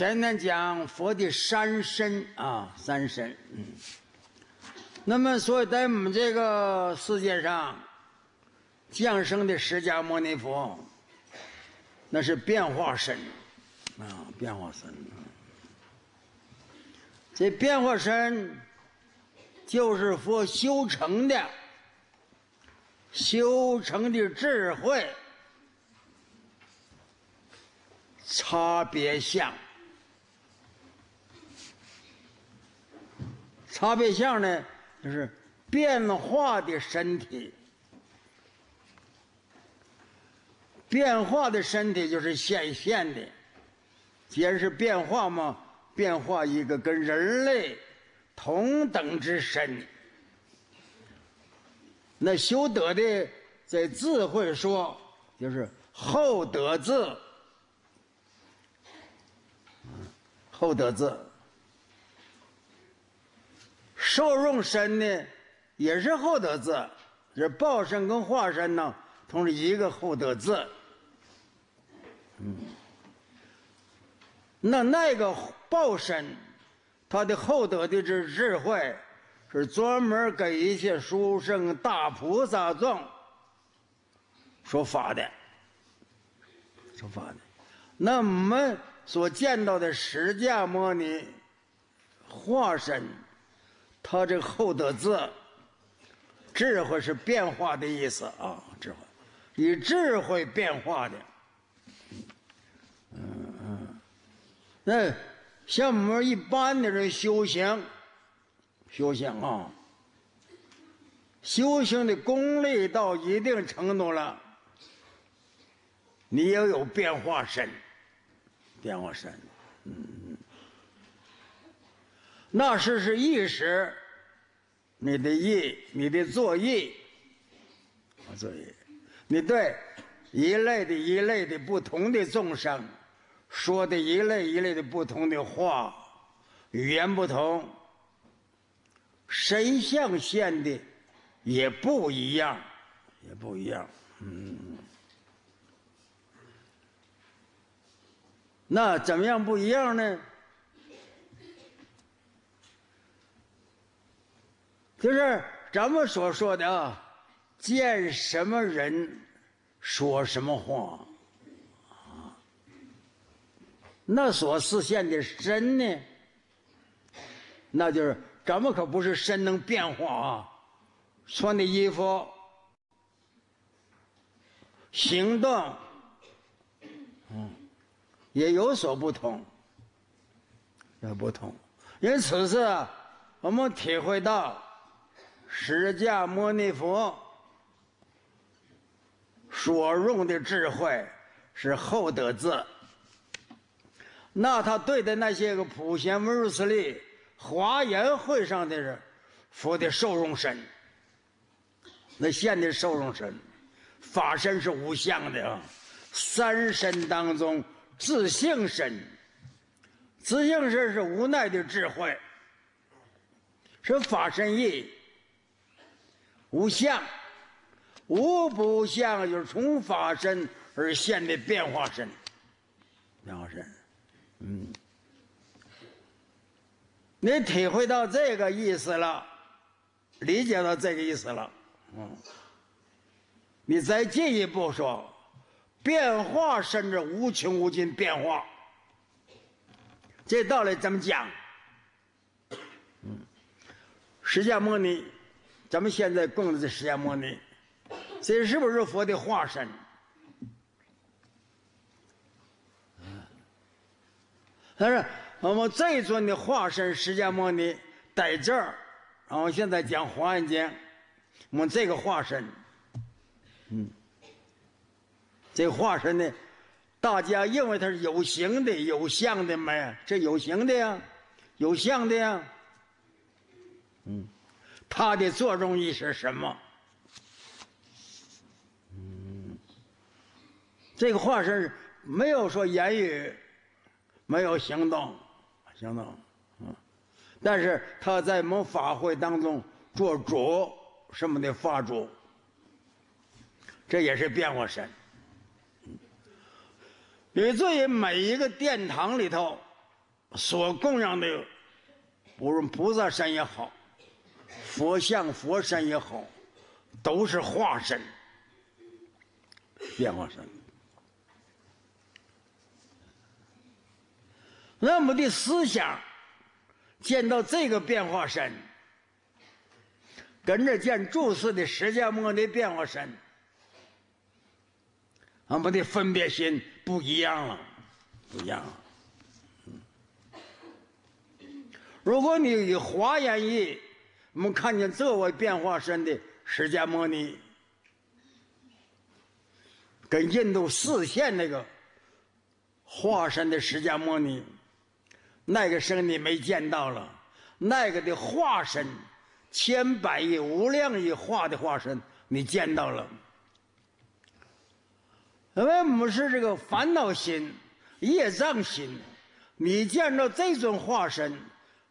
前面讲佛的三身啊，三身。嗯，那么所以在我们这个世界上，降生的释迦牟尼佛，那是变化身啊，变化身。这变化身，就是佛修成的，修成的智慧差别相。他对相呢，就是变化的身体。变化的身体就是显现的。既然是变化嘛，变化一个跟人类同等之身。那修德的在智慧说，就是厚德字，厚德字。受用身呢，也是厚德字。这报身跟化身呢，同是一个厚德字。嗯。那那个报身，他的厚德的这智慧，是专门给一些书生大菩萨众说法的。说法的。那我们所见到的释迦牟尼化身。他这个“厚德”字，智慧是变化的意思啊，智慧，以智慧变化的，嗯嗯，那像我们一般的人修行，修行啊，修行的功力到一定程度了，你要有变化身，变化身，嗯。那时是意识，你的意，你的作业，作业，你对一类的一类的不同的众生，说的一类一类的不同的话，语言不同，神像现的也不一样，也不一样，嗯，那怎么样不一样呢？就是咱们所说的啊，见什么人说什么话，啊，那所实现的身呢，那就是咱们可不是身能变化啊，穿的衣服、行动，嗯，也有所不同，有不同，因此次我们体会到。释迦牟尼佛所用的智慧是厚德字。那他对待那些个普贤文殊利华严会上的人，佛的受用身，那现的受用身，法身是无相的啊。三身当中，自性身，自性身是无奈的智慧，是法身意。无相，无不相，就是从法身而现的变化身。变化身，嗯。你体会到这个意思了，理解到这个意思了，嗯。你再进一步说，变化甚至无穷无尽变化。这道理怎么讲？嗯，释迦牟尼。咱们现在供的这释迦牟尼，这是不是佛的化身？但是我们这尊的化身释迦牟尼在这儿，然后现在讲华严经，我们这个化身，嗯，这化身呢，大家认为它是有形的、有相的，没这有形的呀，有相的呀，嗯。他的作中意是什么？这个化身没有说言语，没有行动，行动，嗯，但是他在某法会当中做主，什么的法主，这也是变化身。作为每一个殿堂里头所供养的，无论菩萨身也好。佛像、佛身也好，都是化身，变化身。那么的思想，见到这个变化身，跟着见注释的，十界末的变化身，我们的分别心不一样了，不一样。了。如果你以华严义我们看见这位变化身的释迦牟尼，跟印度四现那个化身的释迦牟尼，那个身你没见到了，那个的化身，千百亿无量亿化的化身你见到了，因为我们是这个烦恼心、业障心，你见到这种化身。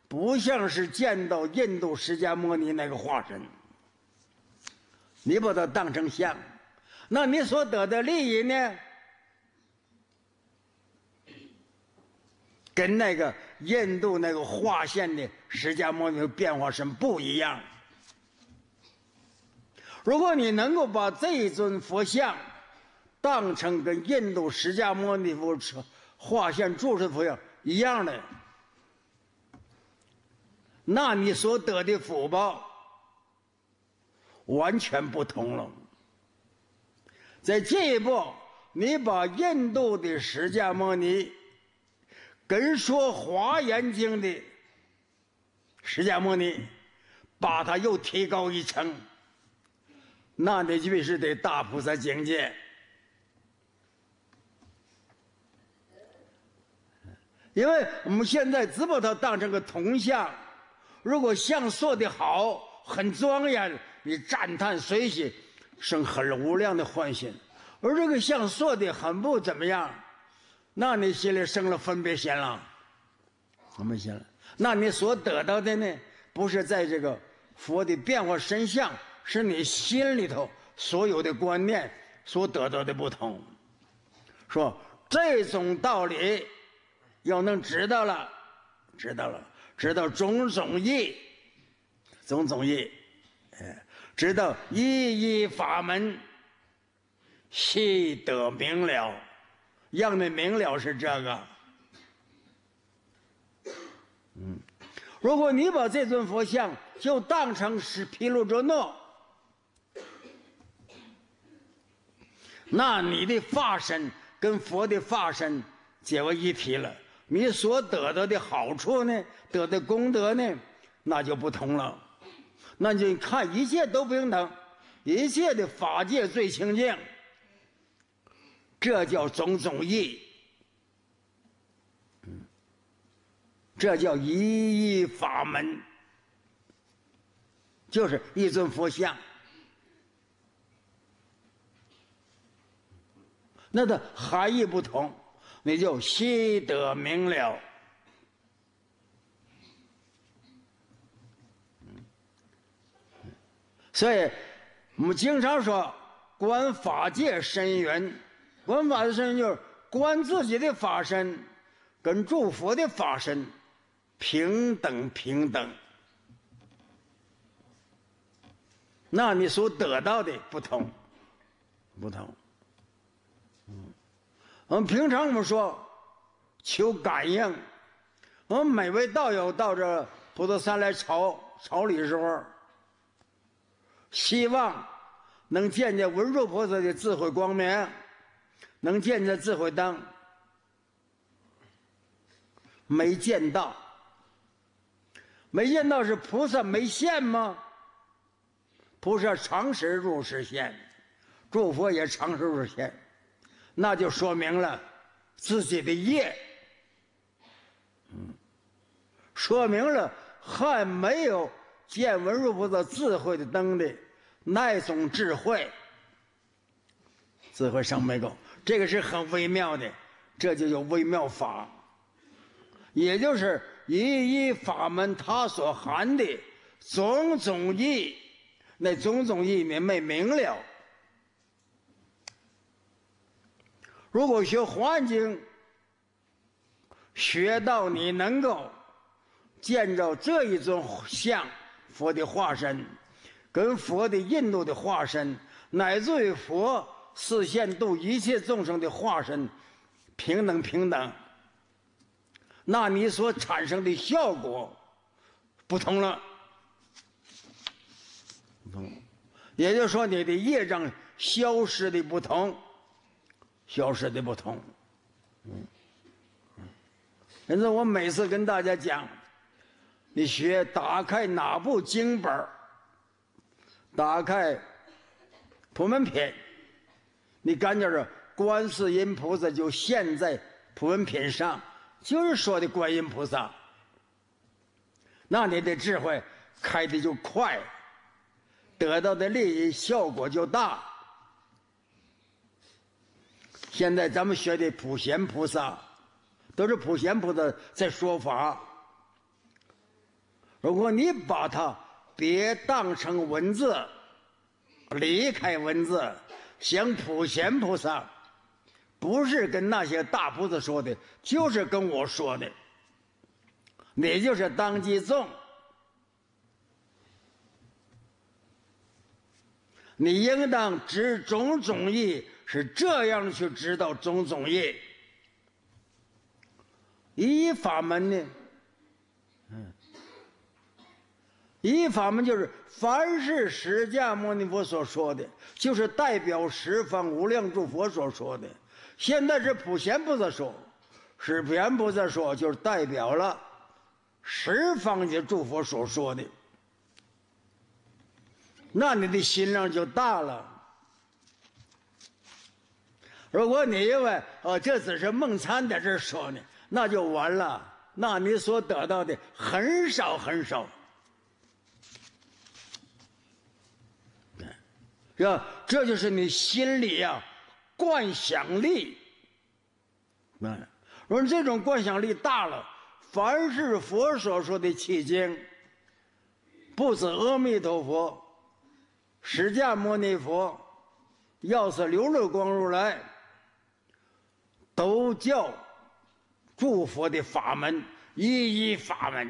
不像是见到印度释迦牟尼那个化身，你把它当成像，那你所得的利益呢？跟那个印度那个化现的释迦牟尼变化身不一样。如果你能够把这尊佛像当成跟印度释迦牟尼佛化现住世佛像一样的。那你所得的福报完全不同了。再进一步，你把印度的释迦牟尼跟说华严经的释迦牟尼，把它又提高一层，那你就是得大菩萨境界。因为我们现在只把它当成个铜像。如果像塑的好、很庄严，你赞叹随喜，生很无量的欢喜；而这个像塑的很不怎么样，那你心里生了分别心了，分别心了。那你所得到的呢？不是在这个佛的变化身相，是你心里头所有的观念所得到的不同。说这种道理，要能知道了，知道了。知道种种义，种种义，哎，知道一一法门，悉得明了，让你明了是这个。嗯，如果你把这尊佛像就当成是毗卢遮那，那你的化身跟佛的化身结为一体了。你所得到的好处呢？得的功德呢？那就不同了。那就看一切都不平等，一切的法界最清净。这叫种种义，这叫一义法门，就是一尊佛像，那它含义不同。你就悉得明了，所以我们经常说观法界身云，观法界身云就是观自己的法身，跟诸佛的法身平等平等，那你所得到的不同，不同。我们平常我们说求感应，我们每位道友到这普陀山来朝朝礼的时候，希望能见见文殊菩萨的智慧光明，能见见智慧灯。没见到，没见到是菩萨没现吗？菩萨常时入时现，诸佛也常时入现。那就说明了自己的业，嗯，说明了还没有见闻入佛的智慧的能力，那种智慧，智慧上没够。这个是很微妙的，这就叫微妙法，也就是一一法门它所含的种种义，那种种义你没明了。如果学《环境，学到你能够见着这一尊像佛的化身，跟佛的印度的化身，乃至于佛示现度一切众生的化身，平等平等，那你所产生的效果不同了。不同，也就是说你的业障消失的不同。消失的不同，嗯在我每次跟大家讲，你学打开哪部经本儿，打开《普门品》，你感觉着观世音菩萨就现，在《普门品》上，就是说的观音菩萨。那你的智慧开的就快，得到的利益效果就大。现在咱们学的普贤菩萨，都是普贤菩萨在说法。如果你把它别当成文字，离开文字，想普贤菩萨，不是跟那些大菩萨说的，就是跟我说的。你就是当机众，你应当知种种义。是这样去指导总种业，一法门呢？嗯，一法门就是凡是释迦牟尼佛所说的就是代表十方无量诸佛所说的。现在是普贤菩萨说，是普贤菩萨说就是代表了十方的诸佛所说的，那你的心量就大了。如果你因为哦这只是梦参在这说呢，那就完了。那你所得到的很少很少。嗯，这就是你心里呀，观想力。嗯，如这种观想力大了，凡是佛所说的奇经，不止阿弥陀佛、释迦牟尼佛，要是留了光如来。都叫，诸佛的法门，一一法门，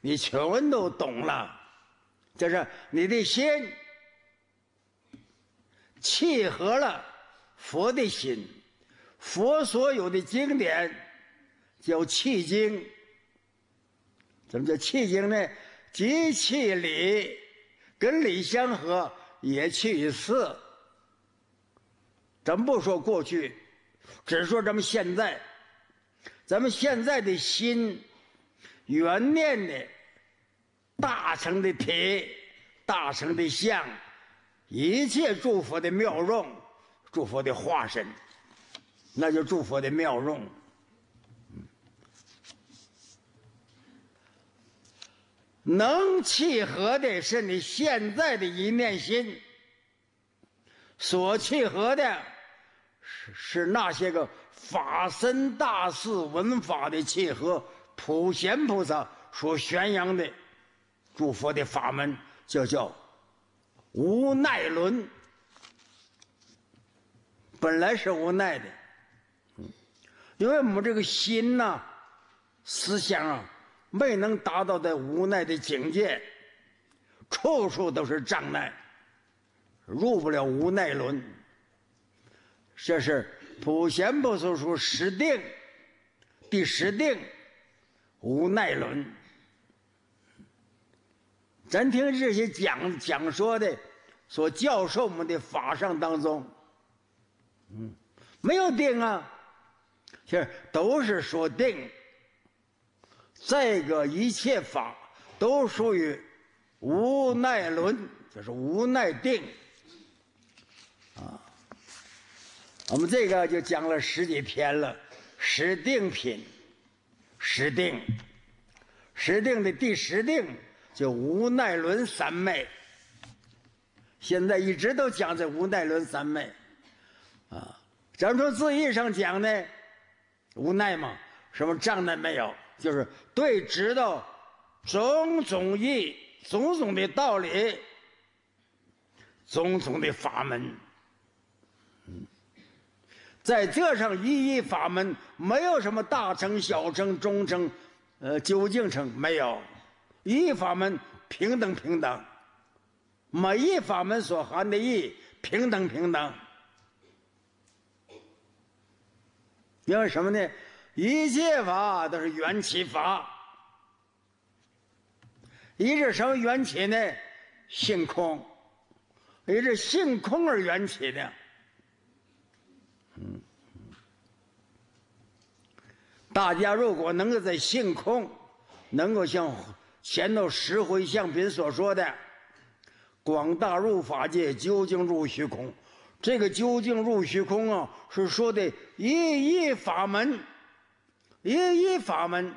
你全都懂了，就是你的心契合了佛的心，佛所有的经典叫契经。怎么叫契经呢？即契理，跟理相合也契事。咱不说过去。只是说，咱们现在，咱们现在的心、原念的、大乘的体、大乘的相、一切诸佛的妙用、诸佛的化身，那就诸佛的妙用，能契合的是你现在的一念心所契合的。是那些个法身大士闻法的契合普贤菩萨所宣扬的，诸佛的法门就叫无奈轮。本来是无奈的，因为我们这个心呐，思想啊，没能达到的无奈的境界，处处都是障碍，入不了无奈轮。这是《普贤菩萨说十定》第十定，无奈轮。咱听这些讲讲说的，所教授们的法上当中，嗯，没有定啊，就是都是说定。再一个，一切法都属于无奈轮，就是无奈定。我们这个就讲了十几天了，十定品，十定，十定的第十定叫无奈伦三昧。现在一直都讲这无奈伦三昧，啊，咱们从字义上讲呢，无奈嘛，什么障碍没有，就是对知道种种义、种种的道理、种种的法门。在这上一一法门，没有什么大乘、小乘、中乘，呃，究竟乘没有。一法门平等平等，每一法门所含的义平等平等。因为什么呢？一切法都是缘起法。一是什么缘起呢？性空，一是性空而缘起的。大家如果能够在性空，能够像前头十回相品所说的，广大入法界，究竟入虚空。这个究竟入虚空啊，是说的一一法门，一一法门，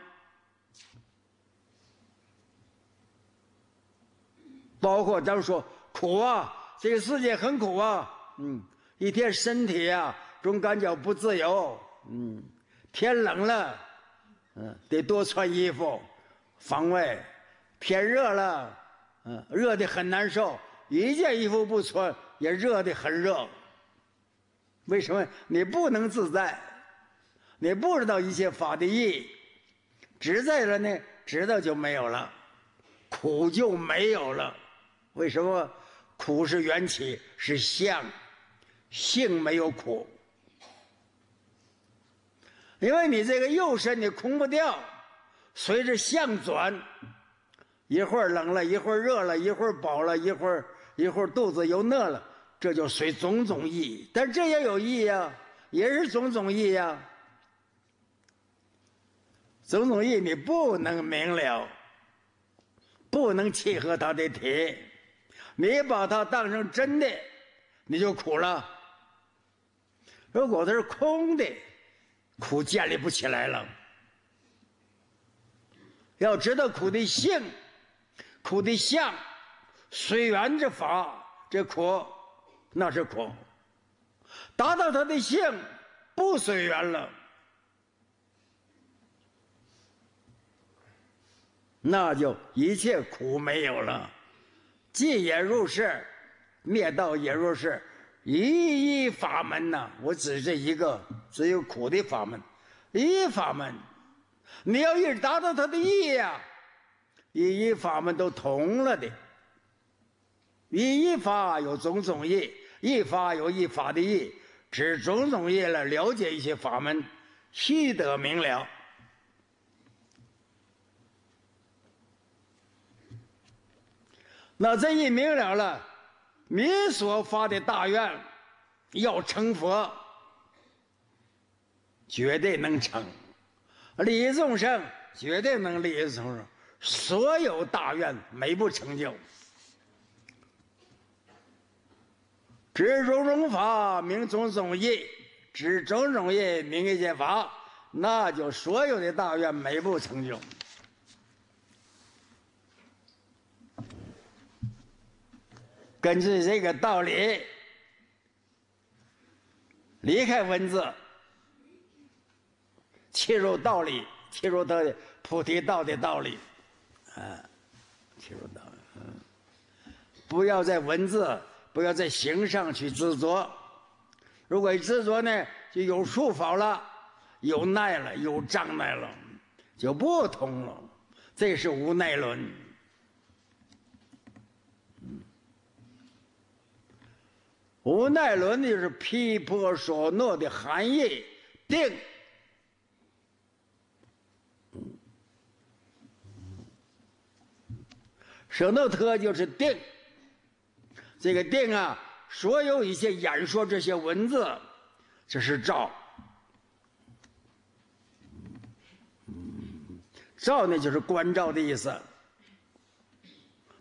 包括咱们说苦啊，这个世界很苦啊，嗯，一天身体呀总感觉不自由，嗯。天冷了，嗯，得多穿衣服，防卫；天热了，嗯，热的很难受，一件衣服不穿也热的很热。为什么？你不能自在，你不知道一切法的意义。自在了呢，知道就没有了，苦就没有了。为什么？苦是缘起，是相，性没有苦。因为你这个右身你空不掉，随着向转，一会儿冷了，一会儿热了，一会儿饱了，一会儿一会儿肚子又饿了，这就随种种意。但这也有意呀，也是种种意呀。种种意你不能明了，不能契合他的体，你把它当成真的，你就苦了。如果它是空的。苦建立不起来了。要知道苦的性，苦的相，随缘这法这苦那是苦，达到它的性不随缘了，那就一切苦没有了，进也入世，灭道也入世。一一法门呐，我只这一个，只有苦的法门。一法门，你要一达到他的意啊，一一法门都通了的。一法有种种意，一法有一法的意，指种种意来了解一些法门，悉得明了。那这一明了了。你所发的大愿，要成佛，绝对能成；李宗盛绝对能李宗盛，所有大愿，没不成就。知种种法，明种种义；知种种义，明一切法，那就所有的大愿，没不成就。根据这个道理，离开文字，切入道理，切入到菩提道的道理，啊，切入道理，嗯，不要在文字，不要在形上去执着，如果执着呢，就有束缚了，有耐了，有障碍了，就不通了，这是无耐论。无奈伦的就是批破所诺的含义，定。舍诺特就是定。这个定啊，所有一些演说这些文字，这是照。照呢就是关照的意思。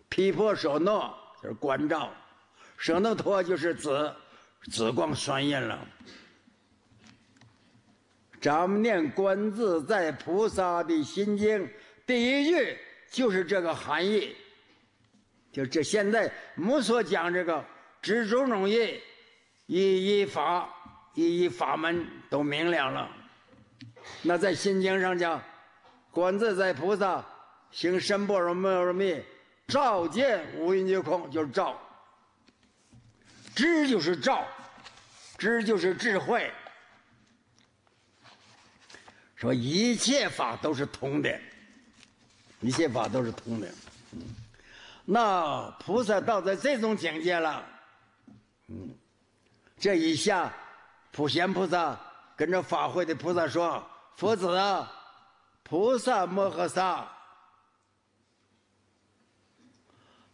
批破舍诺就是关照。舍那陀就是紫，紫光双印了。咱们念观自在菩萨的心经，第一句就是这个含义。就这现在们所讲这个知着容易，一一法一一法门都明了了。那在心经上讲，观自在菩萨行深般若波罗蜜，照见五蕴皆空，就是照。知就是照，知就是智慧。说一切法都是通的，一切法都是通的。那菩萨到在这种境界了，嗯，这一下，普贤菩萨跟着法会的菩萨说：“佛子，菩萨摩诃萨，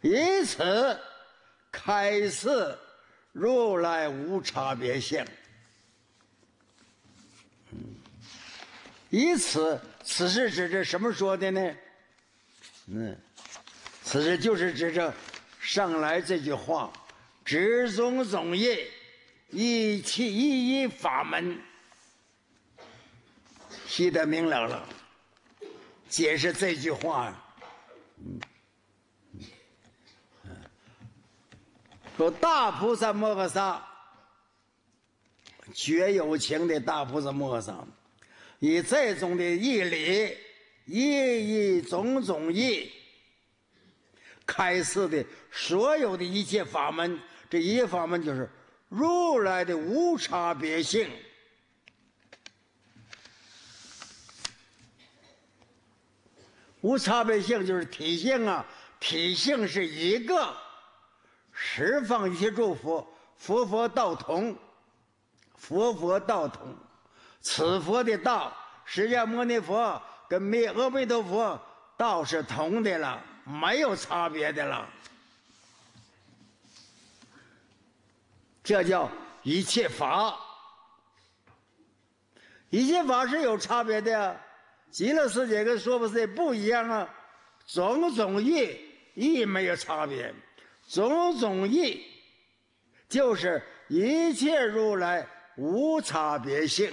以此开示。”如来无差别相，以此此事指着什么说的呢？嗯，此事就是指着上来这句话，执中总义，一气一一法门，听得明了了，解释这句话。说大菩萨摩诃萨，绝有情的大菩萨摩诃萨，以这种的义理，一义种种义，开示的所有的一切法门，这一法门就是如来的无差别性。无差别性就是体性啊，体性是一个。十方一切诸佛，佛佛道同，佛佛道同，此佛的道，释迦牟尼佛跟弥阿弥陀佛道是同的了，没有差别的了。这叫一切法，一切法是有差别的，极乐世界跟娑婆世界不一样啊，种种义亦没有差别。种种义，就是一切如来无差别性。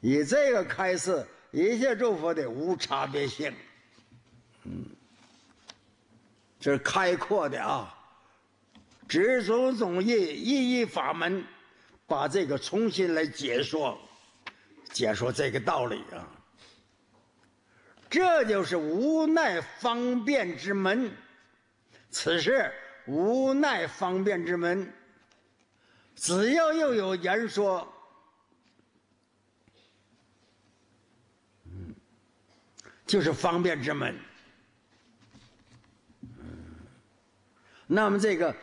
以这个开示，一切诸佛的无差别性，嗯，这是开阔的啊。执种种义，一一法门，把这个重新来解说，解说这个道理啊。这就是无奈方便之门，此事无奈方便之门，只要又有言说，就是方便之门。那么这个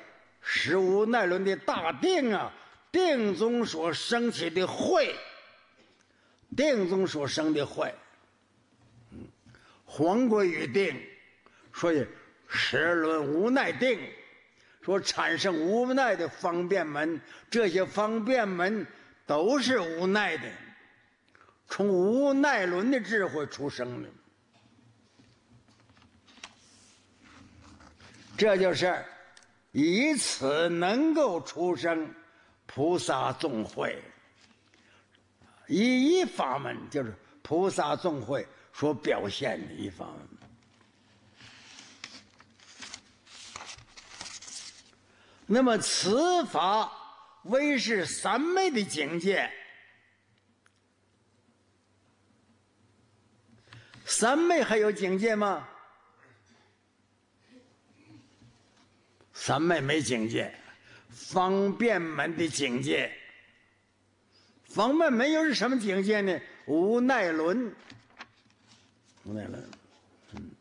十无奈轮的大定啊，定中所生起的坏，定中所生的坏。皇规于定，所以十轮无奈定，说产生无奈的方便门，这些方便门都是无奈的，从无奈轮的智慧出生的，这就是以此能够出生菩萨众会，以一法门就是菩萨众会。所表现的一方面，那么此法为是三昧的境界。三昧还有境界吗？三昧没境界，方便门的境界。方便门又是什么境界呢？无奈轮。无奈了，嗯，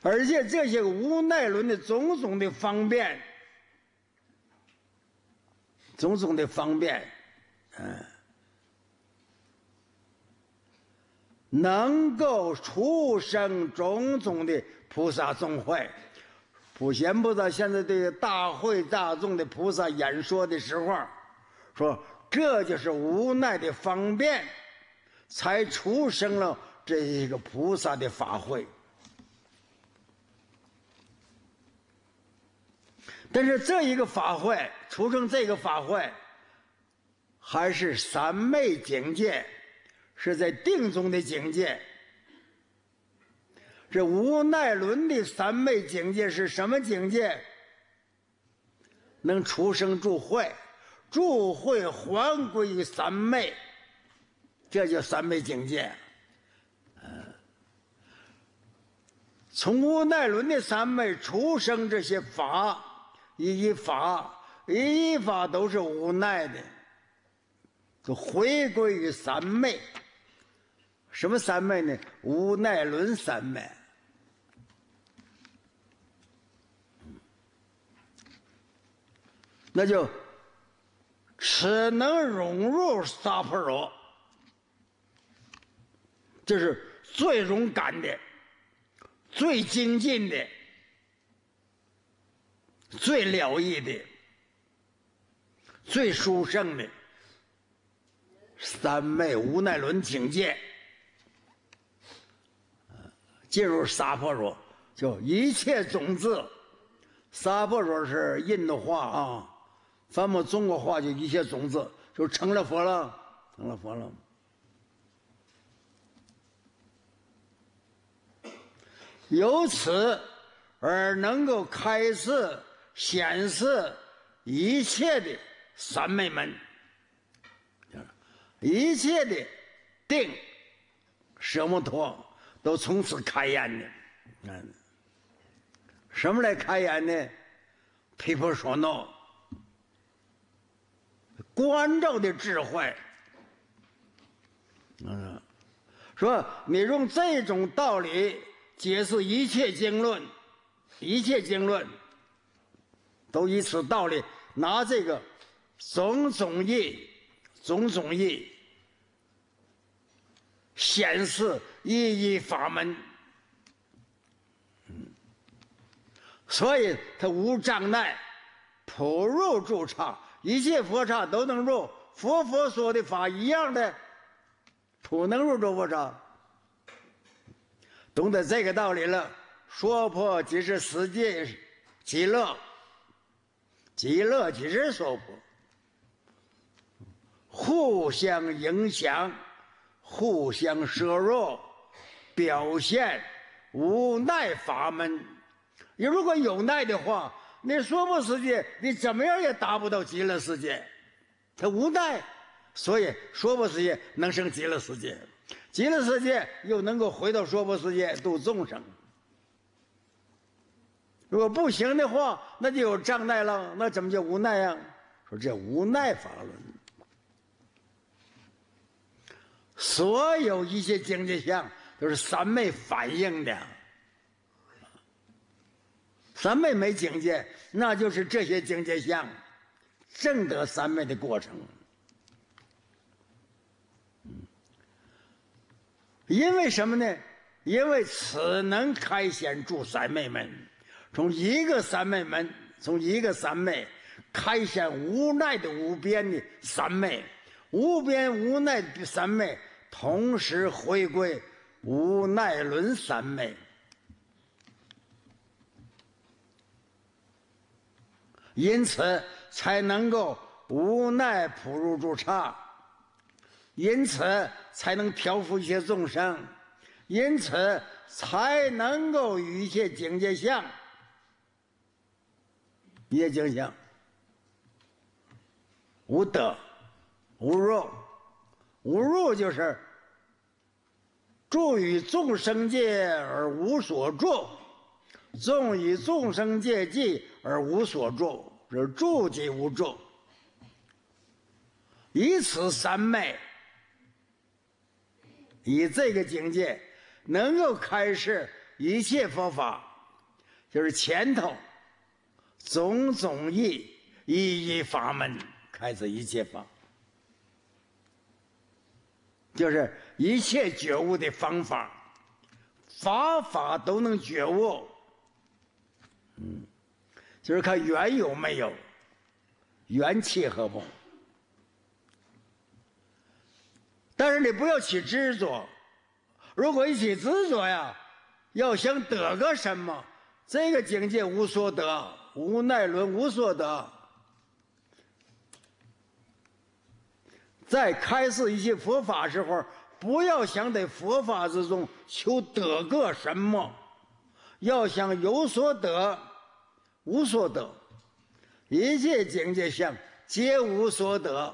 而且这些无奈论的种种的方便，种种的方便，嗯，能够出生种种的菩萨众会，普贤菩萨现在对大会大众的菩萨演说的时候，说这就是无奈的方便，才出生了。这一个菩萨的法会，但是这一个法会出生这个法会，还是三昧境界，是在定中的境界。这无耐伦的三昧境界是什么境界？能出生住会，住会还归于三昧，这叫三昧境界。从无奈伦的三昧出生，这些法一一法一一法都是无奈的，都回归于三昧。什么三昧呢？无奈伦三昧。那就，只能融入萨婆罗，这是最勇敢的。最精进的、最了义的、最殊胜的，三昧无奈轮请见。进入沙婆罗，就一切种子，沙婆罗是印度话啊，咱们中国话就一切种子就成了佛了，成了佛了。由此而能够开示显示一切的三昧门，一切的定舍摩脱，都从此开眼的，嗯，什么来开眼呢？提婆说：“诺，关照的智慧。”嗯，说你用这种道理。解释一切经论，一切经论都以此道理，拿这个种种义、种种义显示一一法门，所以他无障碍普入诸刹，一切佛刹都能入，佛佛说的法一样的，普能入诸佛刹。懂得这个道理了，说破即是死界极乐，极乐即是说破，互相影响，互相削弱，表现无奈法门。你如果有奈的话，你说破世界你怎么样也达不到极乐世界，他无奈，所以说破世界能生极乐世界。极乐世界又能够回到娑婆世界度众生。如果不行的话，那就有障碍了，那怎么叫无奈啊？说这无奈法论，所有一切境界相都是三昧反应的，三昧没境界，那就是这些境界相正得三昧的过程。因为什么呢？因为此能开显诸三昧门，从一个三昧门，从一个三昧开显无奈的无边的三昧，无边无奈的三昧同时回归无奈轮三昧，因此才能够无奈普入住刹。因此才能调伏一些众生，因此才能够与一些境界相。一些境相，无得，无入，无入就是住于众生界而无所住，纵于众生界际而无所住，是住即无住。以此三昧。以这个境界，能够开示一切佛法，就是前头种种意一一法门，开示一切法，就是一切觉悟的方法，法法都能觉悟。嗯，就是看缘有没有，缘契合不。但是你不要起执着，如果一起执着呀，要想得个什么，这个境界无所得，无奈伦无所得。在开示一些佛法时候，不要想在佛法之中求得个什么，要想有所得，无所得，一切境界相皆无所得。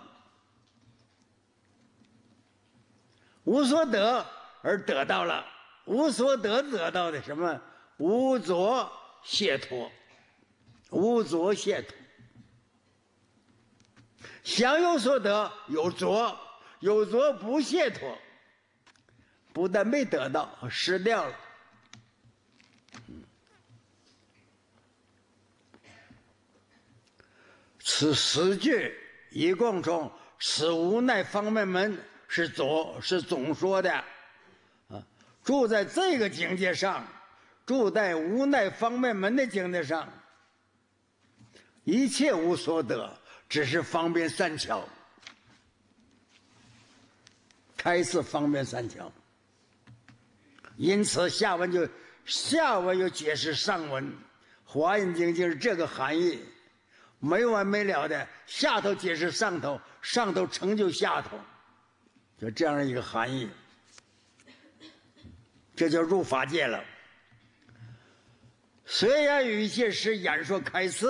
无所得而得到了无所得得到的什么无着解脱，无着解脱。想有所得有着有着不解脱，不但没得到失掉了。此十句一共从十无奈方面门。是总是总说的，啊，住在这个境界上，住在无奈方便门的境界上，一切无所得，只是方便三巧，开始方便三巧。因此下文就下文又解释上文，《华严经》就是这个含义，没完没了的下头解释上头上头成就下头。就这样一个含义，这叫入法界了。虽然有一些事演说开示，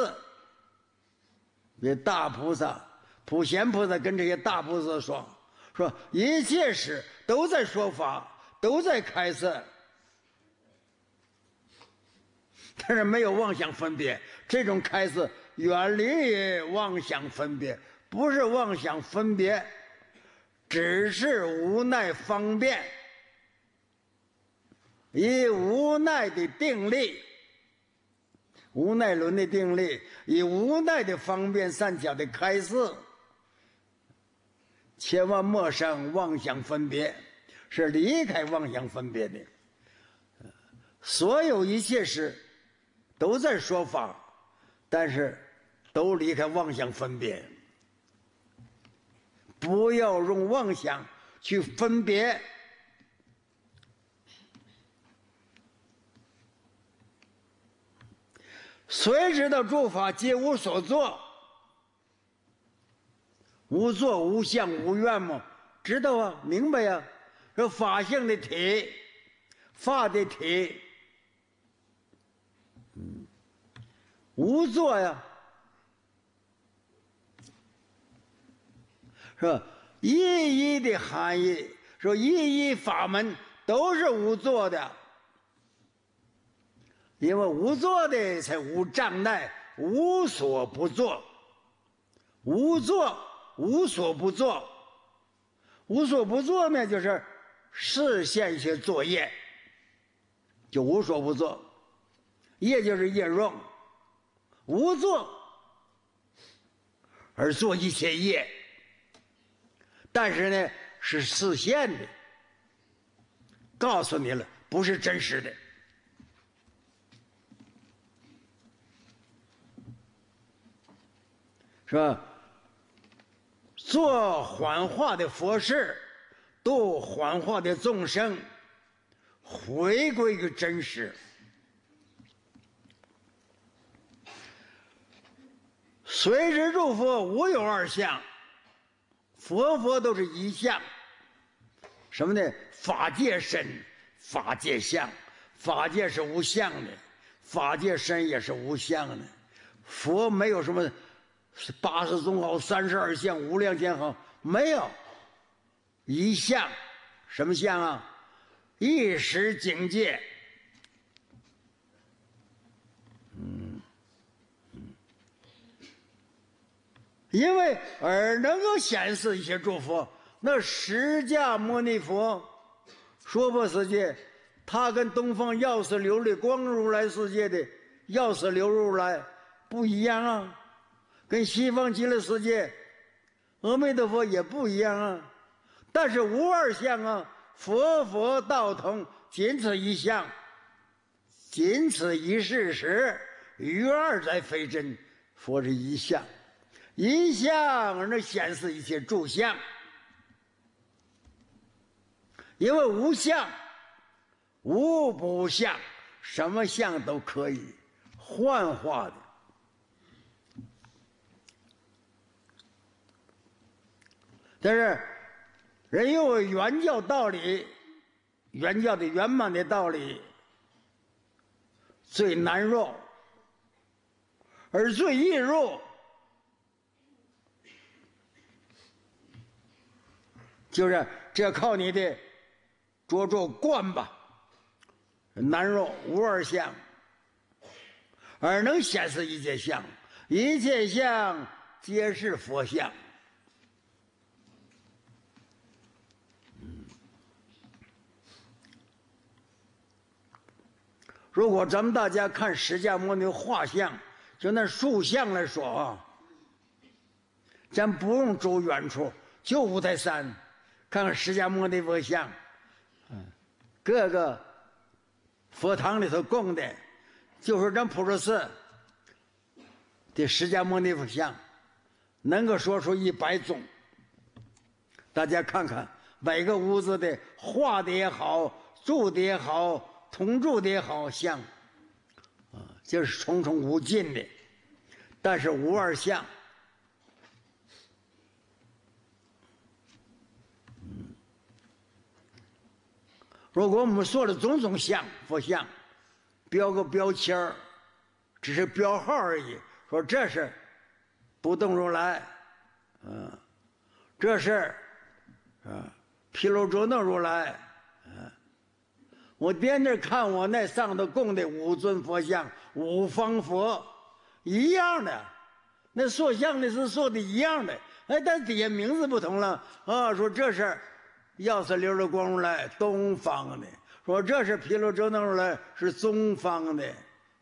那大菩萨普贤菩萨跟这些大菩萨说，说一切事都在说法，都在开示，但是没有妄想分别。这种开示远离妄想分别，不是妄想分别。只是无奈方便，以无奈的定力，无奈轮的定力，以无奈的方便善巧的开示。千万莫生妄想分别，是离开妄想分别的。所有一切事，都在说法，但是都离开妄想分别。不要用妄想去分别，谁知道诸法皆无所作，无作无相无愿吗？知道啊，明白呀。这法性的体，法的体，无作呀。说意义的含义，说意义法门都是无作的，因为无作的才无障碍，无所不作，无作无所不作，无所不作呢，就是实现一些作业，就无所不作，也就是业用，无作而做一些业。但是呢，是实现的，告诉你了，不是真实的，是吧？做幻化的佛事，度幻化的众生，回归于真实，随时入佛，无有二相。佛佛都是一相，什么呢？法界身，法界相，法界是无相的，法界身也是无相的，佛没有什么八十宗种好，三十二相，无量天好没有，一相，什么相啊？一时境界。因为耳能够显示一些祝福。那释迦牟尼佛、娑婆世界，他跟东方药师琉璃光如来世界的药师琉入如来不一样啊，跟西方极乐世界阿弥陀佛也不一样啊。但是无二相啊，佛佛道同，仅此一相，仅此一事实，于二在非真，佛是一相。一相那显示一些诸相，因为无相无不相，什么相都可以幻化的。但是，人有原教道理，原教的圆满的道理最难入，而最易入。就是这靠你的着着观吧，南若无二相，而能显示一切相，一切相皆是佛相。如果咱们大家看释迦牟尼画像，就那塑像来说啊，咱不用走远处，就五台山。看看释迦摩尼佛像，嗯，各个佛堂里头供的，就是咱普陀寺的释迦摩尼佛像，能够说出一百种。大家看看每个屋子的画的也好，住的也好，铜铸的也好像，啊，就是重重无尽的，但是无二相。如果我们说的种种像佛像，标个标签儿，只是标号而已。说这是不动如来，嗯，这事儿，啊，毗卢遮那如来，嗯，我颠着看我那上头供的五尊佛像，五方佛一样的，那塑像的是塑的一样的，哎，但底下名字不同了啊。说这事儿。要是溜溜光出来，东方的说这是皮罗遮那出来，是中方的，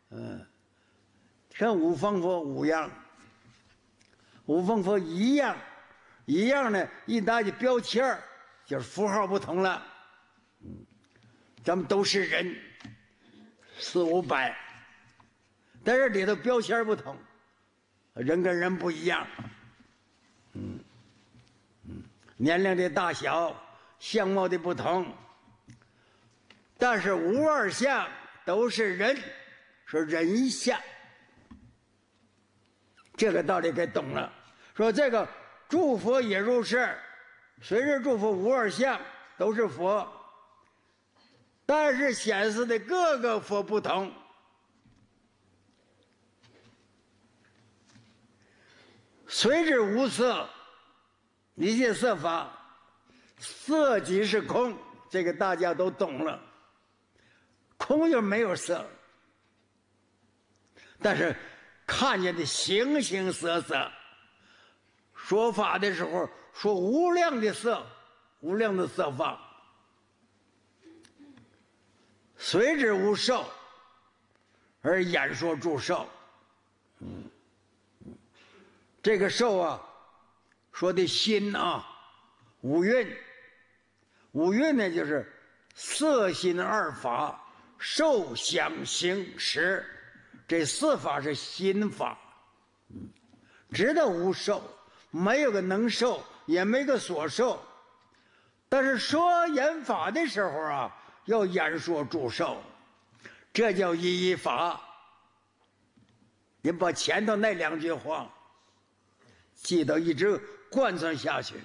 嗯，跟五方佛五样，五方佛一样，一样呢，一拿起标签就是符号不同了，嗯，咱们都是人，四五百，但是里头标签不同，人跟人不一样，嗯，嗯，年龄的大小。相貌的不同，但是无二相都是人，说人相。这个道理该懂了。说这个诸佛也如是，随是诸佛无二相都是佛，但是显示的各个佛不同。随是无色，一切色法。色即是空，这个大家都懂了。空就没有色但是看见的形形色色，说法的时候说无量的色，无量的色法，随之无受，而演说住寿。这个受啊，说的心啊，五蕴。五蕴呢，就是色心二法，受想行识，这四法是心法，知道无受，没有个能受，也没个所受，但是说言法的时候啊，要言说住受，这叫一一法。你把前头那两句话记到，一直贯穿下去。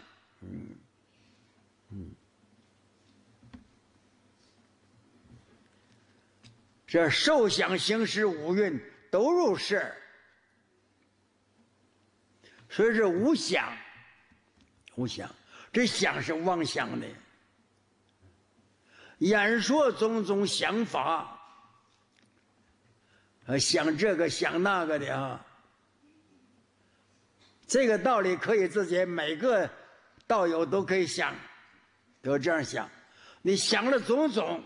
这受想行识五蕴都入世，所以说无想，无想，这想是妄想的，演说种种想法，呃，想这个想那个的啊，这个道理可以自己每个道友都可以想，都这样想，你想了种种，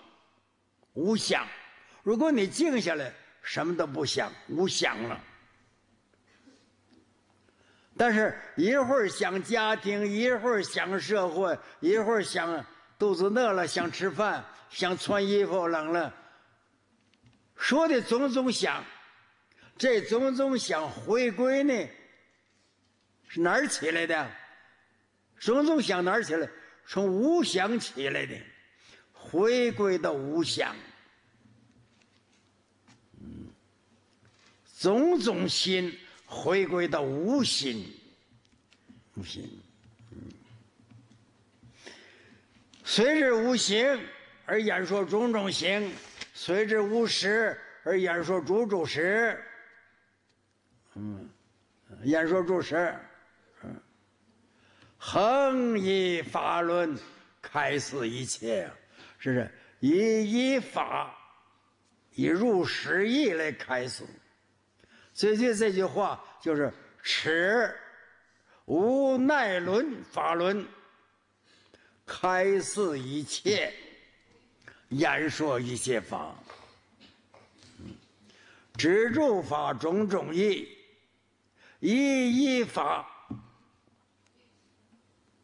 无想。如果你静下来，什么都不想，无想了。但是一会儿想家庭，一会儿想社会，一会儿想肚子饿了想吃饭，想穿衣服冷了。说的种种想，这种种想回归呢，是哪儿起来的？种种想哪儿起来？从无想起来的，回归到无想。种种心回归到无心，无心。嗯。随着无形而演说种种行，随之无实而演说种种实。嗯，演说诸实。嗯。恒以法论，开示一切，是不是以依法、以如实意来开示？最近这句话就是：“持无耐轮法轮，开示一切言说一切法，执住法种种义，一一法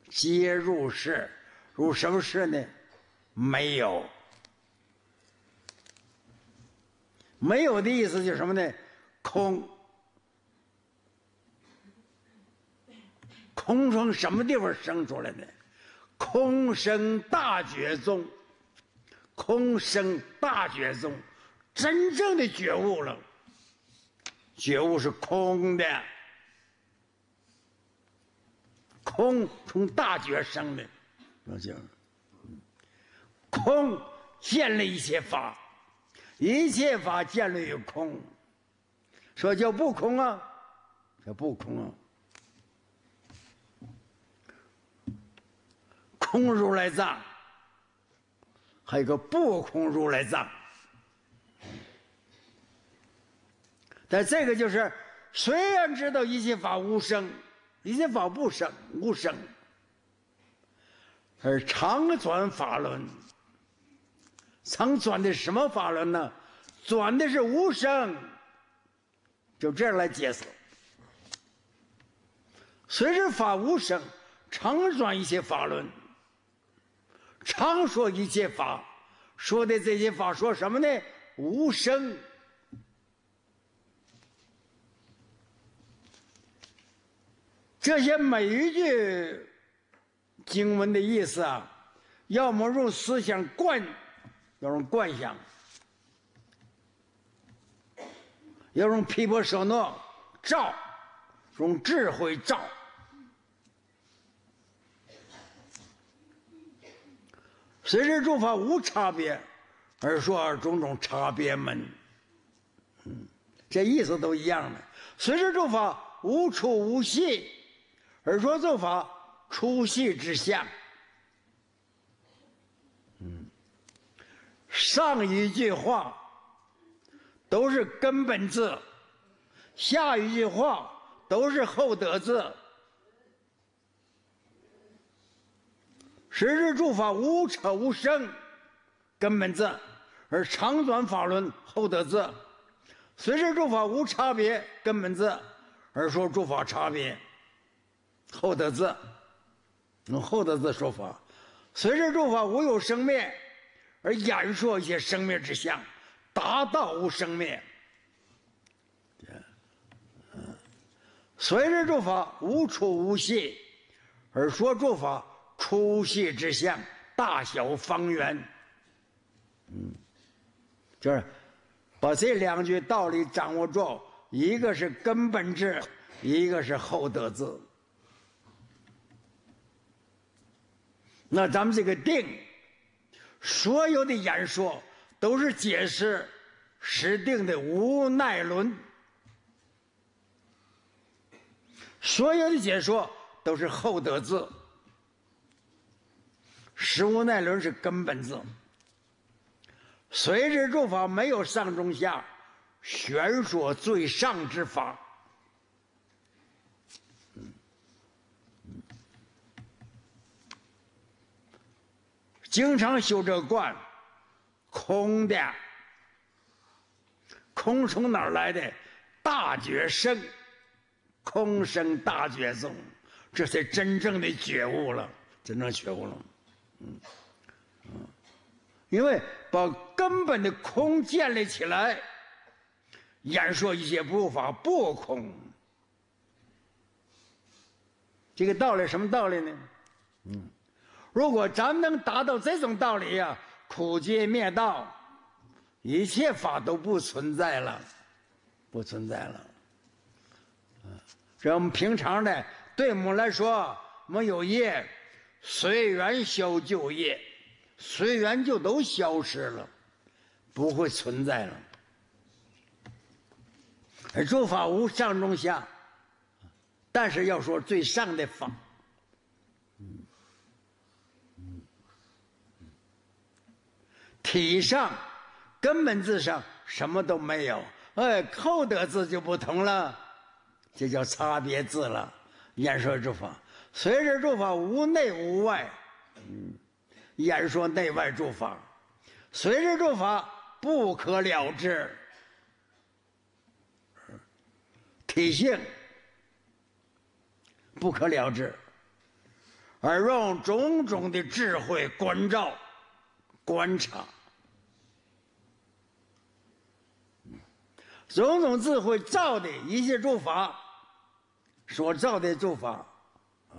皆入世，入什么世呢？没有，没有的意思就是什么呢？”空，空从什么地方生出来的？空生大觉宗，空生大觉宗，真正的觉悟了。觉悟是空的，空从大觉生的。老姐，空见了一些法，一切法见了有空。说叫不空啊，叫不空啊，空如来藏，还有个不空如来藏。但这个就是虽然知道一切法无生，一切法不生，无生，而常转法轮，常转的什么法轮呢？转的是无生。就这样来解释。随着法无声，常说一些法论，常说一些法，说的这些法说什么呢？无声。这些每一句经文的意思啊，要么用思想观，要用观想。要用皮婆舍诺照，用智慧照。随身诸法无差别，而说种种差别门。嗯，这意思都一样的。随身诸法无处无系，而说诸法出系之相。嗯，上一句话。都是根本字，下一句话都是后德字。十日诸法无生无生，根本字；而长短法轮后德字。随时诸法无差别根本字，而说诸法差别后德字。用后德字说法，随时诸法无有生灭，而演说一些生灭之相。达道无生灭，随着诸法无处无现，而说诸法出现之相大小方圆。嗯，就是把这两句道理掌握住，一个是根本智，一个是后得智。那咱们这个定，所有的演说。都是解释时定的无耐轮，所有的解说都是厚德字，实无耐轮是根本字。随之诸法没有上中下，悬说最上之法，经常修这观。空的，空从哪儿来的？大觉生，空生大觉宗，这才真正的觉悟了，真正觉悟了，嗯，嗯，因为把根本的空建立起来，演说一些不法不空，这个道理什么道理呢？嗯，如果咱们能达到这种道理呀。苦集灭道，一切法都不存在了，不存在了。这我们平常的对我们来说，没有业，随缘消旧业，随缘就都消失了，不会存在了。诸法无上中下，但是要说最上的法。体上根本字上什么都没有，哎，扣得字就不同了，这叫差别字了。演说诸法，随着诸法无内无外，嗯，演说内外诸法，随着诸法不可了之，体性不可了之。而用种种的智慧关照、观察。种种智慧造的一切诸法，所造的诸法，啊，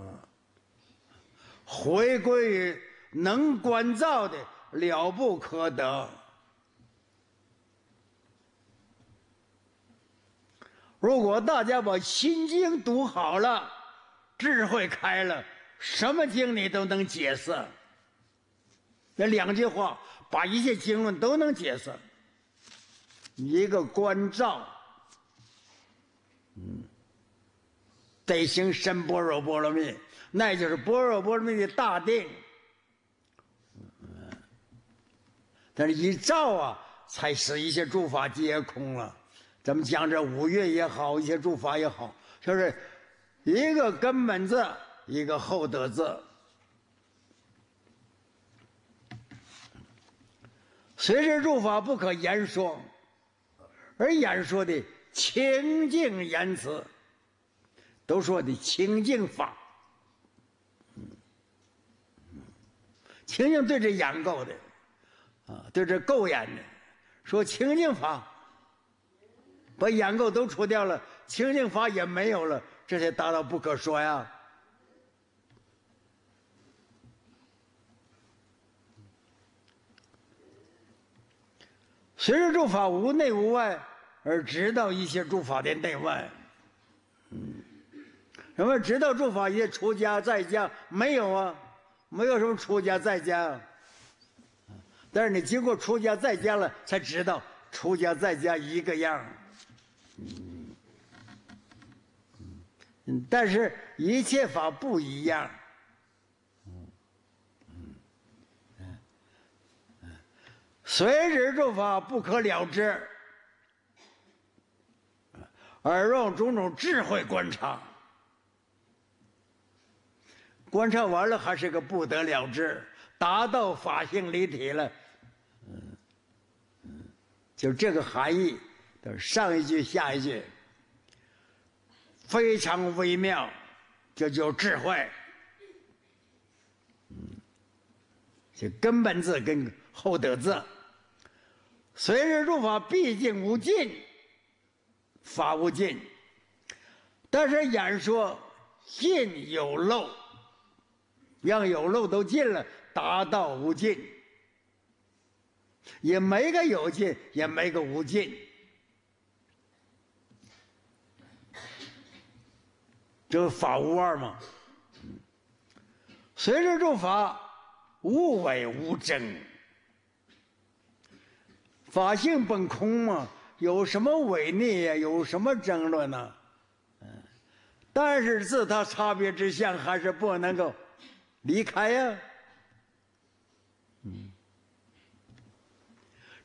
回归于能观照的了不可得。如果大家把《心经》读好了，智慧开了，什么经你都能解释。那两句话把一切经论都能解释。一个观照，嗯，得行深般若波罗蜜，那就是般若波罗蜜的大定。但是，一照啊，才使一些诸法皆空了。咱们讲这五蕴也好，一些诸法也好，就是一个根本字，一个厚德字。随着诸法不可言说。而演说的清净言辞，都说的清净法。清净对这眼够的，啊，对这够眼的，说清净法。把眼够都除掉了，清净法也没有了，这些大道不可说呀。随顺诸法无内无外。而知道一些住法殿内外，嗯，什么知道住法殿？出家在家没有啊？没有什么出家在家但是你经过出家在家了，才知道出家在家一个样嗯，嗯，但是一切法不一样。嗯，嗯，嗯，嗯，随时诸法不可了之。而用种种智慧观察，观察完了还是个不得了之，达到法性离体了，就这个含义。上一句下一句，非常微妙，这就智慧。就根本字跟厚德字，随时入法，毕竟无尽。法无尽，但是演说尽有漏，让有漏都尽了，达到无尽，也没个有尽，也没个无尽，这法无二嘛。随着诸法无为无争，法性本空嘛。有什么违逆呀？有什么争论呢？嗯，但是自他差别之相还是不能够离开呀。嗯，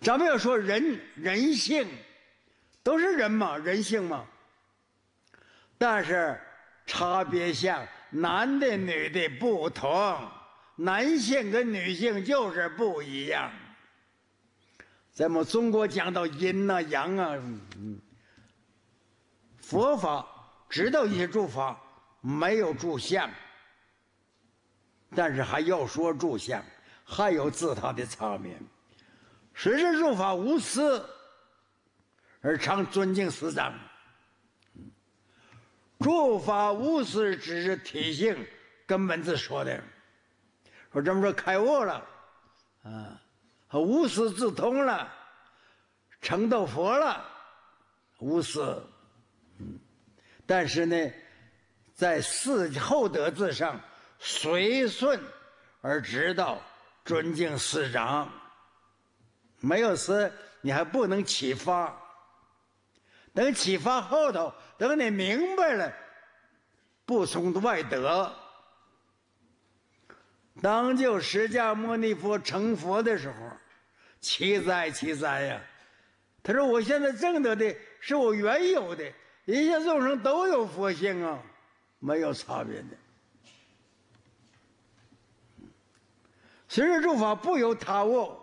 咱们要说人人性，都是人嘛，人性嘛。但是差别相，男的女的不同，男性跟女性就是不一样。在我们中国讲到阴呐、阳啊，佛法知道一些诸法，没有住相，但是还要说住相，还有自他的差别。谁是入法无私，而常尊敬师长。诸法无私只是体性，跟文字说的，说这么说开悟了，啊。无师自通了，成到佛了，无私。但是呢，在四厚德字上，随顺而直道，尊敬师长，没有师你还不能启发，等启发后头，等你明白了，不从外得，当就释迦牟尼佛成佛的时候。奇哉，奇哉呀！他说：“我现在挣得的是我原有的，一切众生都有佛性啊，没有差别的。十二诸法不由他物，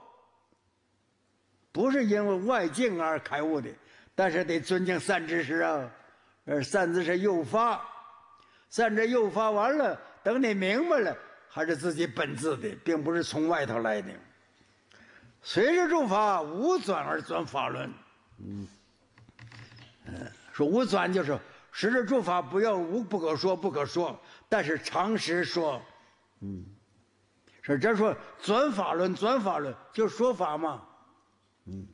不是因为外境而开悟的。但是得尊敬善知识啊，呃，善知识诱发，善知诱发完了，等你明白了，还是自己本质的，并不是从外头来的。”随着住法，无转而转法轮。嗯，嗯，说无转就是随智住法，不要无不可说不可说，但是常识说。嗯，说这说转法轮转法轮，就说法嘛。嗯，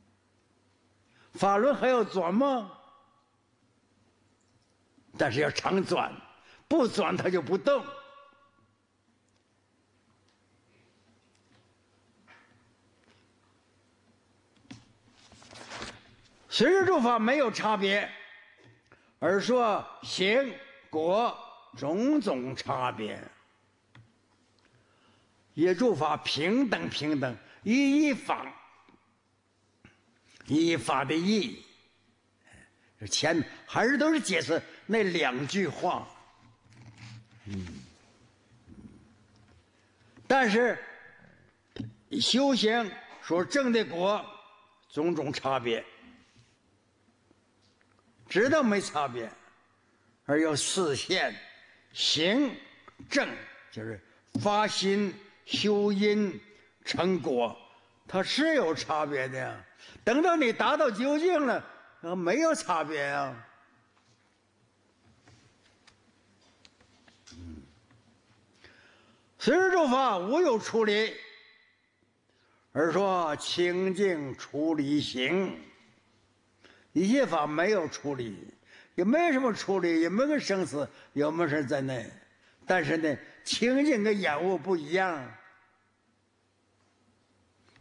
法轮还要转吗？但是要常转，不转它就不动。实住法没有差别，而说行果种种差别也住法平等平等，一法，依法的意义，这前还是都是解释那两句话，嗯，但是修行所证的果种种差别。知道没差别，而要实现行正，就是发心修因成果，它是有差别的。等到你达到究竟了，没有差别啊。嗯，随时种法无有处理，而说清净处理行。一切法没有处理，也没什么处理，也没个生死有没事在内。但是呢，清净跟染污不一样。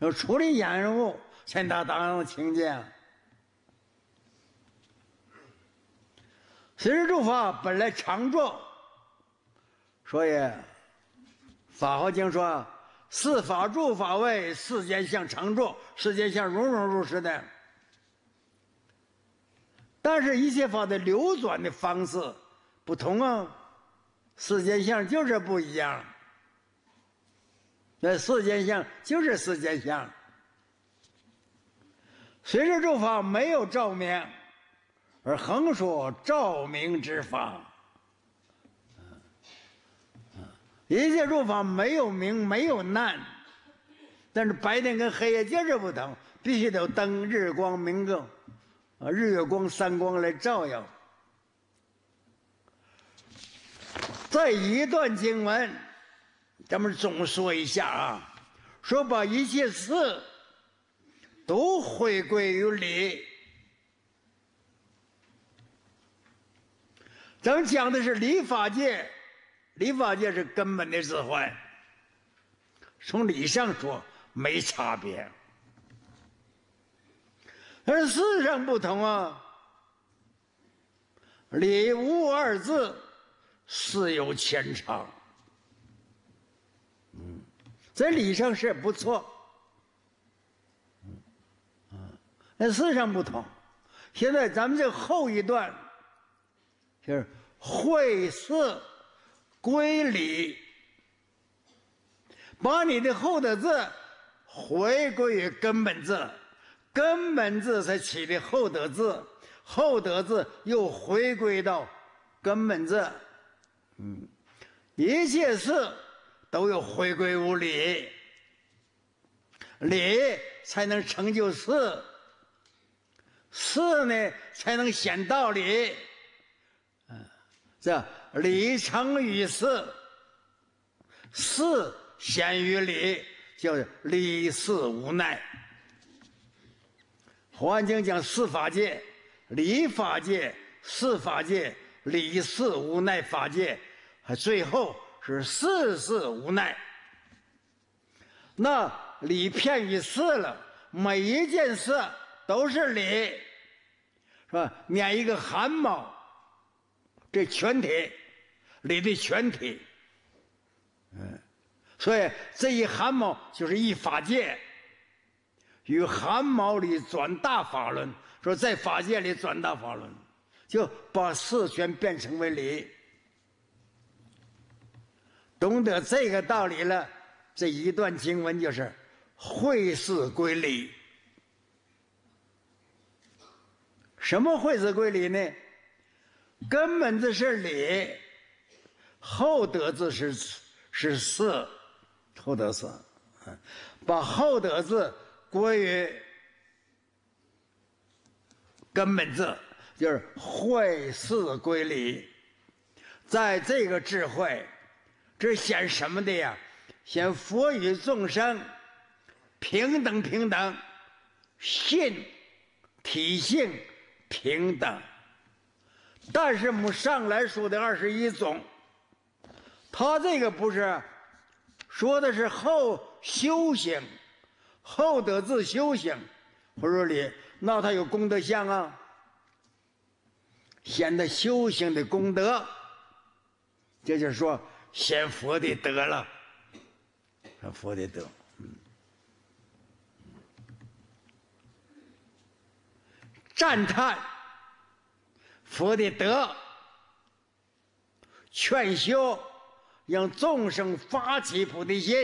要处理染污，先得当清净。四诸法本来常住，所以《法华经》说：“四法住法位，世间相常住，世间相融融如是的。”但是，一切法的流转的方式不同啊，世间相就是不一样。那世间相就是世间相。随着诸法没有照明，而横说照明之法。一切诸法没有明，没有难，但是白天跟黑夜就是不同，必须得灯日光明更。啊，日月光三光来照耀。再一段经文，咱们总说一下啊，说把一切事都回归于理。咱们讲的是理法界，理法界是根本的智慧。从理上说，没差别。而字上不同啊，“礼物”二字，似有牵强。嗯，在理上是不错。嗯，啊，上不同。现在咱们这后一段，就是会事归理，把你的后的字回归于根本字。根本字才起的，厚德字，厚德字又回归到根本字。嗯，一切事都有回归无理，理才能成就事，事呢才能显道理。嗯，这理成于事，事显于理，叫理事无奈。黄静讲四法界、理法界、四法界、理事无奈法界，还最后是事事无奈。那理偏于事了，每一件事都是理，是吧？捻一个汗毛，这全体，理的全体，嗯，所以这一汗毛就是一法界。与汗毛里转大法轮，说在法界里转大法轮，就把四权变成为理。懂得这个道理了，这一段经文就是“会四归理”。什么“会四归理”呢？根本这是理，厚德字是是四，厚德四，把厚德字。佛语根本字就是会事归理，在这个智慧，这显什么的呀？显佛与众生平等，平等性体性平等。但是我们上来说的二十一种，他这个不是，说的是后修行。厚德自修行，佛说里那他有功德相啊，显得修行的功德，这就是说显佛的德了，显佛的德，嗯，赞叹佛的德，劝修让众生发起菩提心，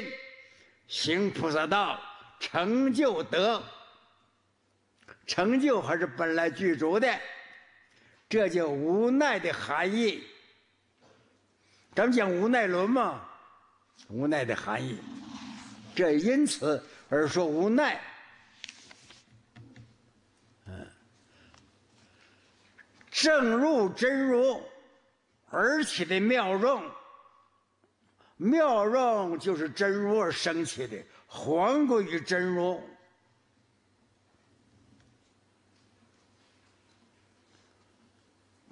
行菩萨道。成就德，成就还是本来具足的，这叫无奈的含义。咱们讲无奈论嘛，无奈的含义，这因此而说无奈。嗯，正如真如而起的妙用，妙用就是真如而升起的。黄个语真入，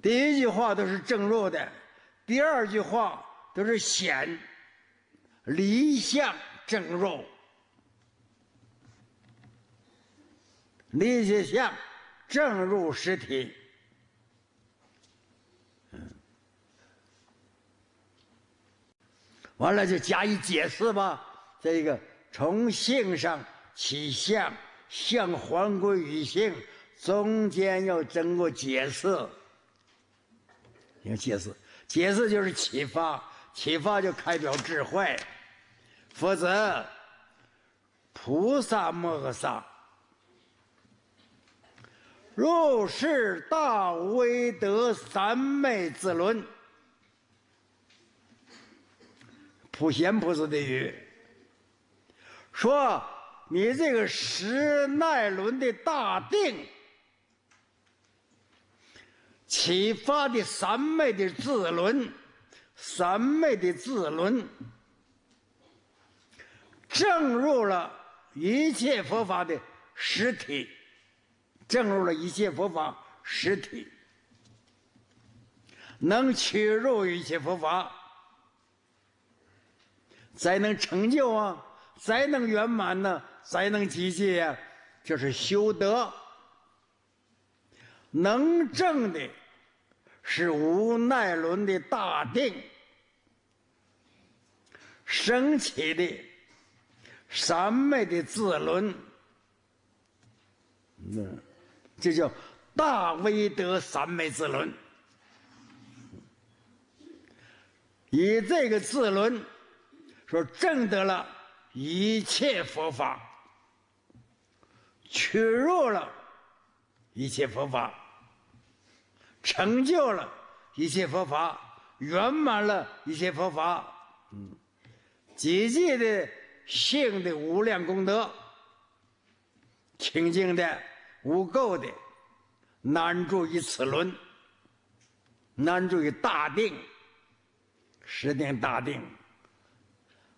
第一句话都是正入的，第二句话都是显离相正入，离相正入实体，完了就加以解释吧，这个。从性上起相，相还归于性，中间要经过解释。你看，解释解释就是启发，启发就开表智慧，否则，菩萨摩诃萨入是大威德三昧之论，普贤菩萨的语。说你这个十奈轮的大定，启发的三昧的自轮，三昧的自轮，证入了一切佛法的实体，证入了一切佛法实体，能取入一切佛法，才能成就啊！才能圆满呢？才能极呀，就是修德。能证的，是无耐轮的大定；升起的，三昧的自轮。这叫大威德三昧自轮。以这个自轮，说证得了。一切佛法，取入了；一切佛法，成就了；一切佛法，圆满了；一切佛法，嗯，积极的性的无量功德，清净的无垢的，难住于此轮，难住于大定，十定大定。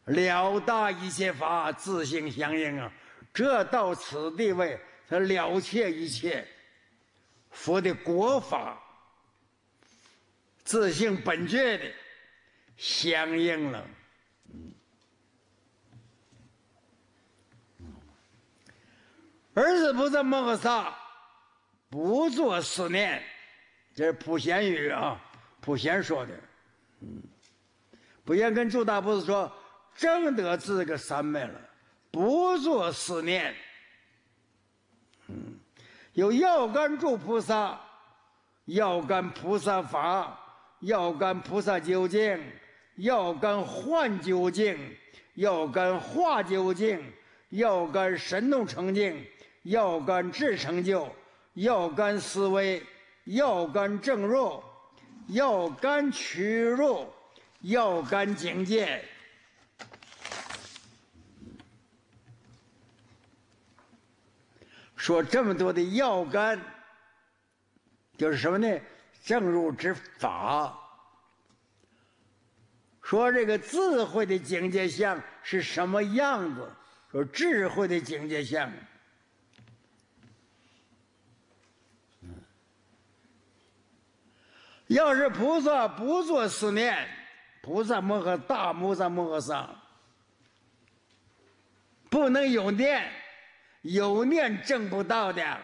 了大一切法，自性相应啊！这到此地位，他了却一切，佛的国法，自性本觉的相应了。儿子不这么个啥，不做思念，这是普贤语啊！普贤说的，嗯，普贤跟诸大菩萨说。真得这个三昧了，不做思念。嗯，有药干住菩萨，要干菩萨法，要干菩萨究竟，要干幻究竟，要干化究竟，要干神动成就，要干智成就，要干思维，要干正弱，要干屈入，要干警戒。说这么多的要干，就是什么呢？正入之法。说这个智慧的境界相是什么样子？说智慧的境界相。要是菩萨不做思念，菩萨摩诃大菩萨摩诃萨，不能有念。有念证不到的，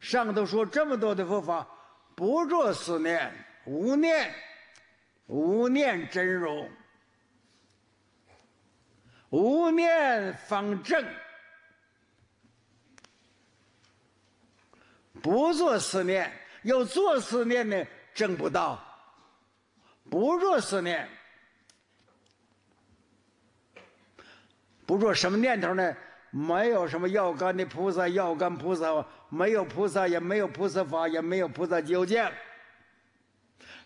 上头说这么多的佛法，不做思念，无念，无念真如，无念方正，不做思念，要做思念呢证不到，不做思念，不做什么念头呢？没有什么要干的菩萨，要干菩萨没有，菩萨也没有，菩萨法也没有，菩萨究竟，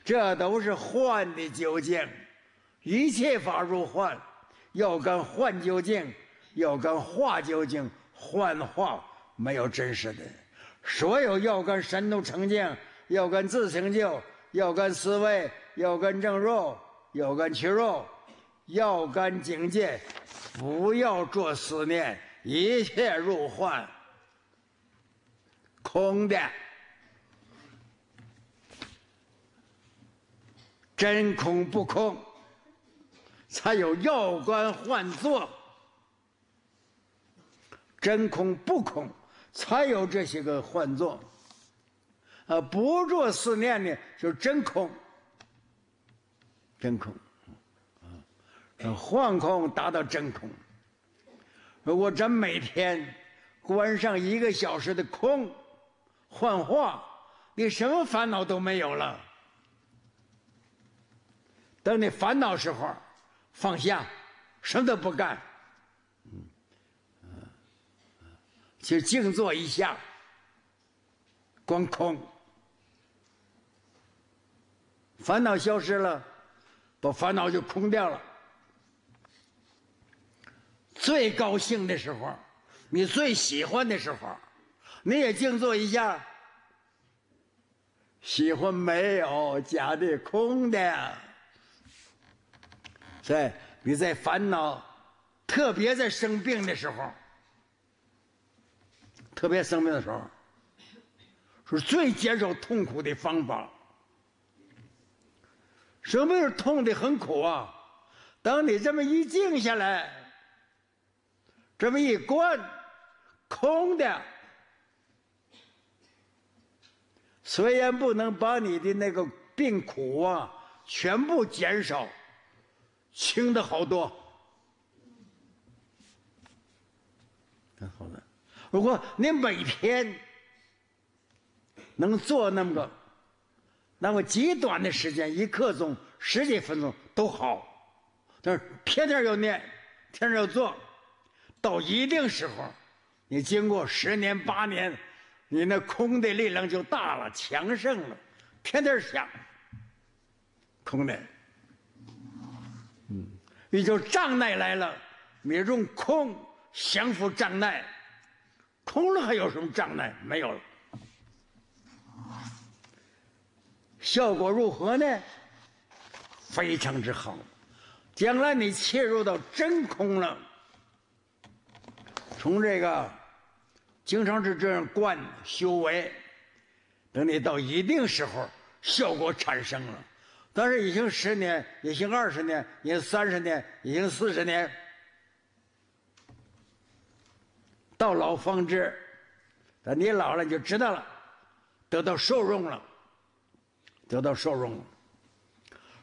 这都是幻的究竟，一切法如幻，要跟幻究竟，要跟化究竟，幻化没有真实的，所有要跟神都成境，要跟自成就，要跟思维，要跟正入，要跟其若，要跟境界，不要做思念。一切入幻，空的真空不空，才有要观幻作；真空不空，才有这些个幻作。啊，不做思念呢，就真空，真空，啊，幻空达到真空。如果真每天关上一个小时的空，幻化，你什么烦恼都没有了。等你烦恼时候，放下，什么都不干，嗯，就静坐一下，光空，烦恼消失了，把烦恼就空掉了。最高兴的时候，你最喜欢的时候，你也静坐一下。喜欢没有假的空的，在你在烦恼，特别在生病的时候，特别生病的时候，是最减少痛苦的方法。什么时候痛的很苦啊？等你这么一静下来。这么一关，空的，虽然不能把你的那个病苦啊全部减少，轻的好多。好如果你每天能做那么个那么极短的时间，一刻钟、十几分钟都好，但是天天要念，天天要做。到一定时候，你经过十年八年，你那空的力量就大了，强盛了，天天想空的，嗯，你就障碍来了，你用空降服障碍，空了还有什么障碍没有了？效果如何呢？非常之好，将来你切入到真空了。从这个，经常是这样惯修为，等你到一定时候，效果产生了。但是已经十年，已经二十年，已经三十年，已经四十年，到老方知，等你老了你就知道了，得到受用了，得到受用。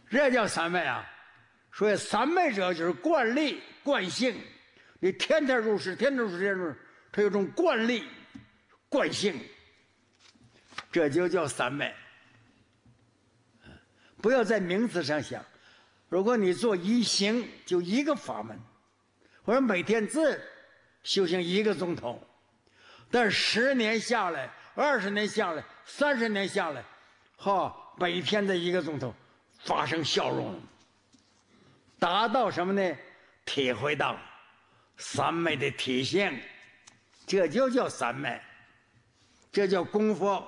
这叫三昧啊，所以三昧者就是惯力、惯性。你天天入世，天天入世，天天入世，他有种惯力、惯性，这就叫三昧。不要在名词上想。如果你做一行，就一个法门。我说每天自修行一个钟头，但十年下来、二十年下来、三十年下来，哈，每天的一个钟头发生笑容，达到什么呢？体会到。三昧的体性，这就叫三昧，这叫功夫，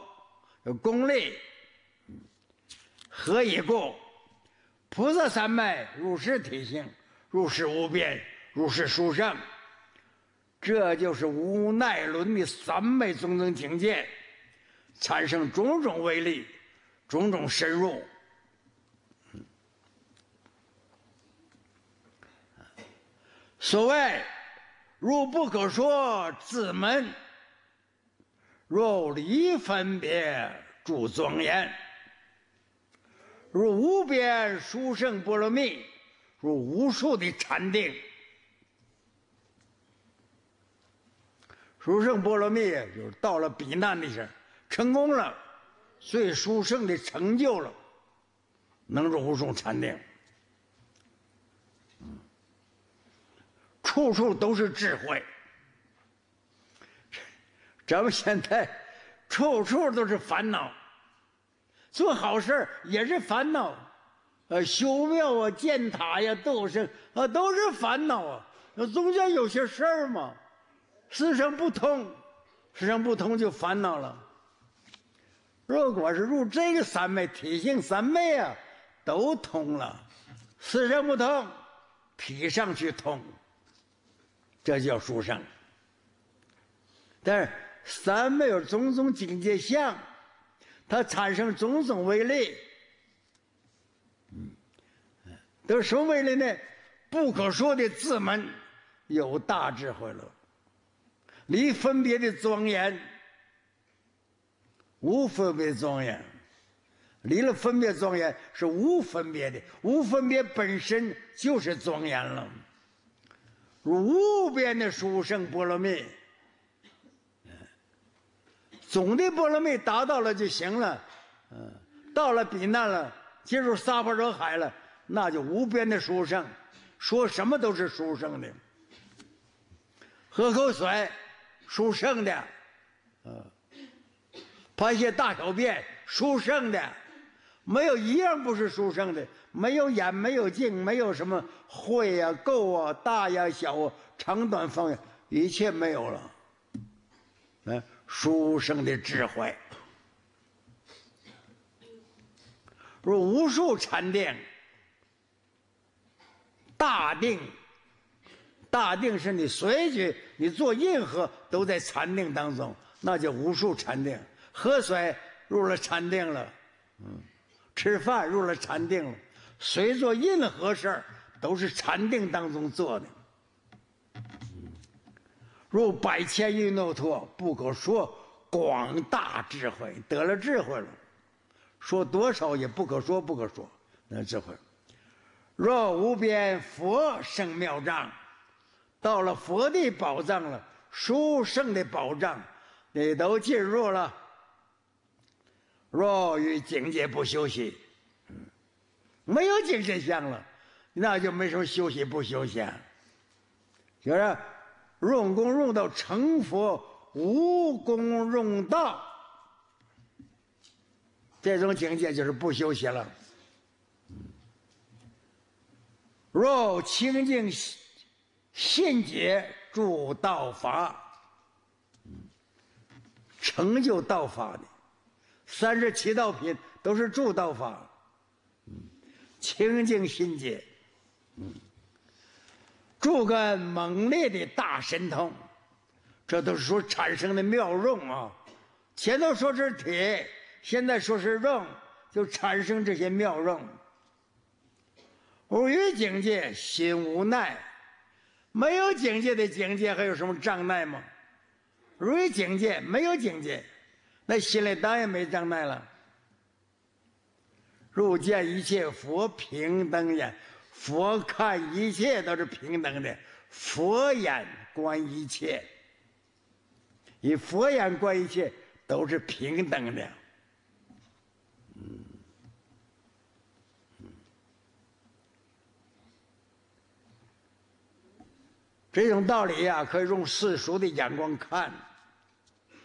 有功力。何以故？菩萨三昧如是体性，如是无边，如是殊胜。这就是无耐轮的三昧种种境界，产生种种威力，种种深入。所谓。如不可说自门，若离分别住庄严，如无边殊胜波罗蜜，如无数的禅定。殊胜波罗蜜就是到了彼难的时候，成功了，最殊胜的成就了，能入无数禅定。处处都是智慧，咱们现在处处都是烦恼，做好事也是烦恼，呃，修庙啊、建塔呀，都是啊，都是烦恼啊。中间有些事儿嘛，四生不通，四生不通就烦恼了。若果是入这个三昧，体性三昧啊，都通了，四生不通，体上去通。这叫殊胜。但是三没有种种境界相，它产生种种威力，都是为了那不可说的自门有大智慧了。离分别的庄严，无分别庄严，离了分别庄严是无分别的，无分别本身就是庄严了。无边的殊胜波罗蜜，总的波罗蜜达到了就行了，嗯，到了彼那了，进入撒波罗海了，那就无边的殊胜，说什么都是殊胜的，喝口水，殊胜的，嗯，排些大小便，殊胜的，没有一样不是殊胜的。没有眼，没有镜，没有什么会呀、够啊、大呀、小啊、长短方呀，一切没有了。嗯，书生的智慧，若无数禅定。大定，大定是你随举，你做任何都在禅定当中，那就无数禅定。喝水入了禅定了，嗯，吃饭入了禅定了。谁做任何事儿，都是禅定当中做的。入百千亿诺陀不可说广大智慧，得了智慧了，说多少也不可说不可说那智慧。若无边佛圣妙藏，到了佛的宝藏了，殊胜的宝藏，你都进入了。若于境界不休息。没有精神相了，那就没什么休息不休息。就是用功用到成佛，无功用道，这种境界就是不休息了。若清净信解诸道法，成就道法的三十七道品都是助道法。清净心界，嗯，诸葛猛烈的大神通，这都是说产生的妙用啊。前头说是体，现在说是用，就产生这些妙用。无有境界心无奈。没有境界的境界，还有什么障碍吗？如意境界，没有境界，那心里当然没障碍了。入见一切佛平等眼，佛看一切都是平等的，佛眼观一切，以佛眼观一切都是平等的。嗯，这种道理呀，可以用世俗的眼光看。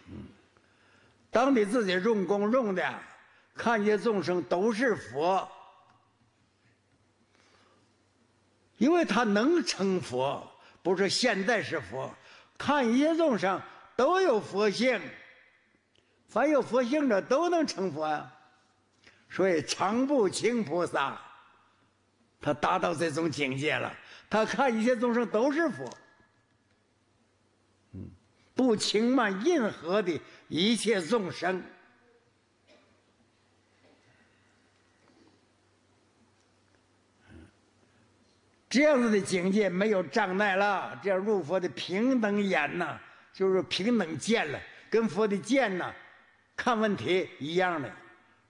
嗯，当你自己用功用的。看一众生都是佛，因为他能成佛，不是现在是佛。看一切众生都有佛性，凡有佛性者都能成佛呀。所以常不清菩萨，他达到这种境界了。他看一切众生都是佛，嗯，不轻慢任何的一切众生。这样子的境界没有障碍了，这样入佛的平等眼呐，就是平等见了，跟佛的见呐，看问题一样的。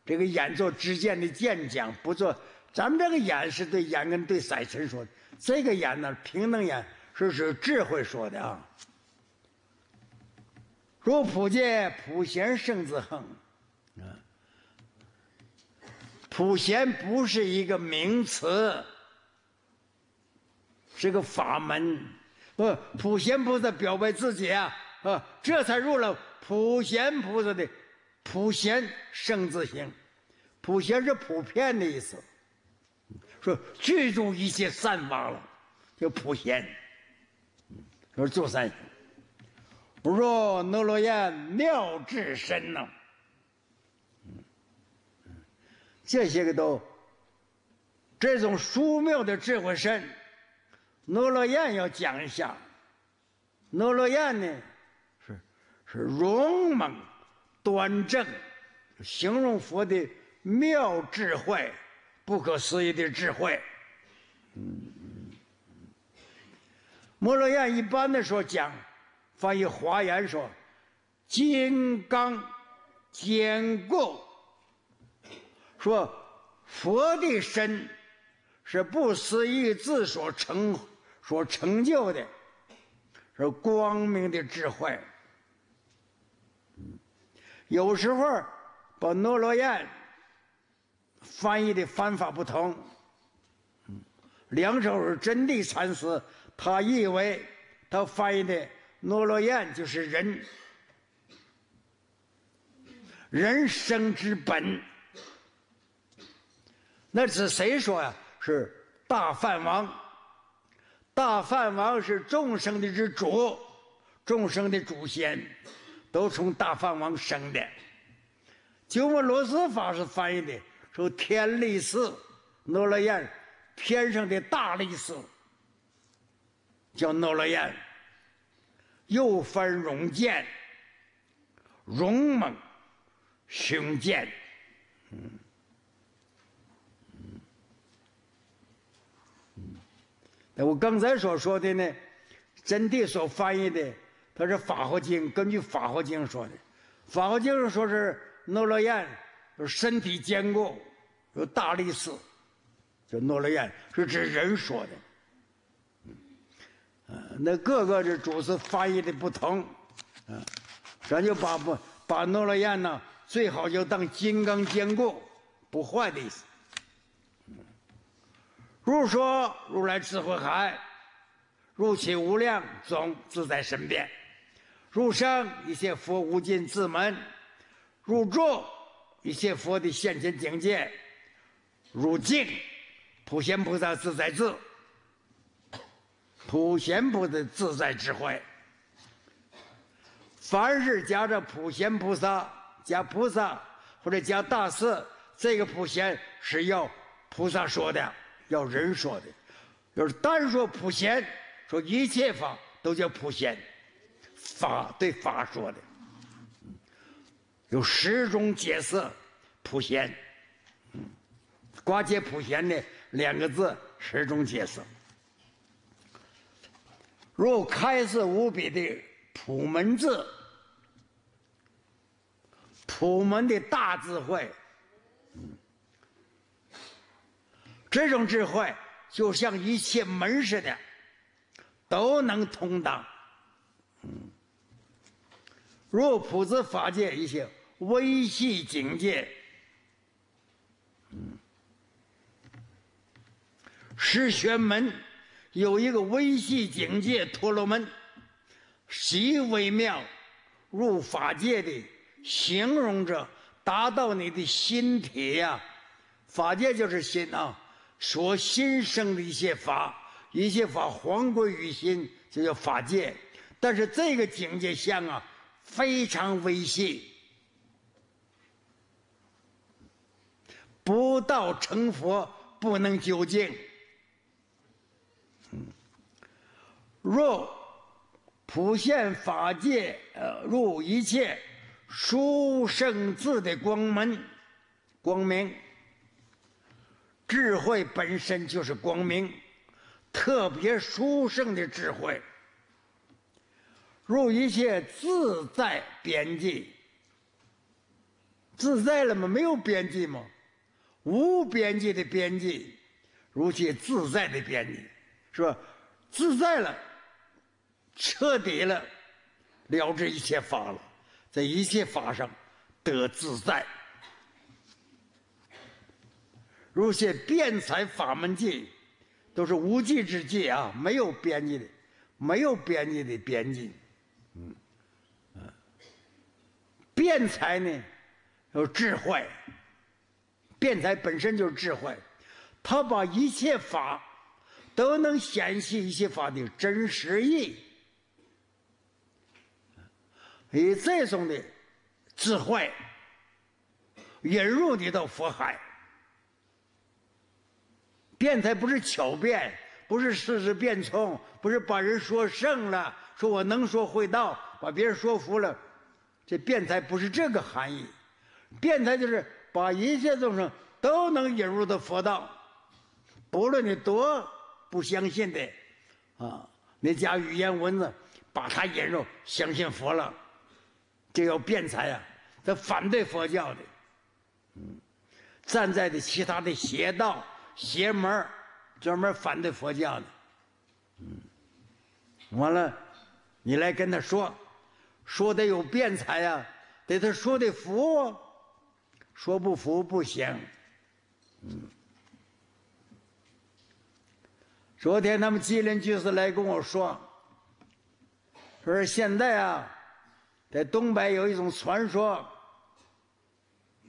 这个眼做知见的见讲，不做咱们这个眼是对眼根对色尘说的，这个眼呢平等眼是指智慧说的啊。若普界普贤圣子恒，啊，普贤不是一个名词。这个法门，不，普贤菩萨表白自己啊，啊，这才入了普贤菩萨的普贤圣字行，普贤是普遍的意思。说具足一切三法了，叫普贤，说住三行，不若那罗延妙智深呐，这些个都，这种殊妙的智慧深。诺罗燕要讲一下，诺罗燕呢是是勇猛端正，形容佛的妙智慧，不可思议的智慧。摩罗燕一般的说讲，翻译华言说，金刚坚固，说佛的身是不思议自所成。所成就的是光明的智慧。有时候把《诺罗燕》翻译的方法不同，两梁是真的禅师，他以为他翻译的《诺罗燕》就是人人生之本。那是谁说呀？是大梵王。大梵王是众生的之主，众生的祖先，都从大梵王生的。鸠摩罗什法师翻译的说，天力士，诺勒燕，天上的大力士，叫诺勒燕。又分荣健、勇猛、雄健，嗯。哎，我刚才所说的呢，真谛所翻译的，它是《法华经》，根据《法华经》说的，《法华经》说是“诺罗燕身体坚固，有大力士，就“诺罗宴”是指人说的。嗯，啊，那各个的主持翻译的不同，啊，咱就把不把“诺罗燕呢，最好就当金刚坚固、不坏的意思。如说如来智慧海，如其无量总自在身边，如生一切佛无尽智门；如住一切佛的现前境界；如净普贤菩萨自在智，普贤菩萨自在智慧。凡是加着普贤菩萨、加菩萨或者加大士，这个普贤是由菩萨说的。要人说的，要是单说普贤，说一切法都叫普贤，法对法说的，有十种解释普贤，挂解普贤的两个字，十种解释。若开示无比的普门字，普门的大智慧。这种智慧就像一切门似的，都能通当。嗯。若普子法界一些微细境界，嗯。十玄门有一个微细境界陀罗门，极微妙，入法界的形容者，达到你的心体呀。法界就是心啊。所新生的一些法，一些法还归于心，就叫法界。但是这个境界相啊，非常危险，不到成佛不能究竟。若普现法界，呃，入一切殊胜智的光门，光明。智慧本身就是光明，特别殊胜的智慧，入一切自在边际。自在了吗？没有边际吗？无边际的边际，如一切自在的边际，是吧？自在了，彻底了，了知一切法了，在一切法上得自在。如些辩才法门界，都是无忌之计啊！没有边际的，没有边际的边际。嗯，辩才呢，有智慧。辩才本身就是智慧，他把一切法都能显示一切法的真实义，以这种的智慧引入你的佛海。辩才不是巧辩，不是事实辩聪，不是把人说胜了，说我能说会道，把别人说服了，这辩才不是这个含义。辩才就是把一切众生都能引入到佛道，不论你多不相信的，啊，你加语言文字把它引入相信佛了，这叫辩才啊，他反对佛教的，嗯，站在的其他的邪道。邪门儿，专门反对佛教的，嗯，完了，你来跟他说，说得有辩才呀，得他说得服，说不服不行，嗯。昨天他们吉林居士来跟我说，说现在啊，在东北有一种传说，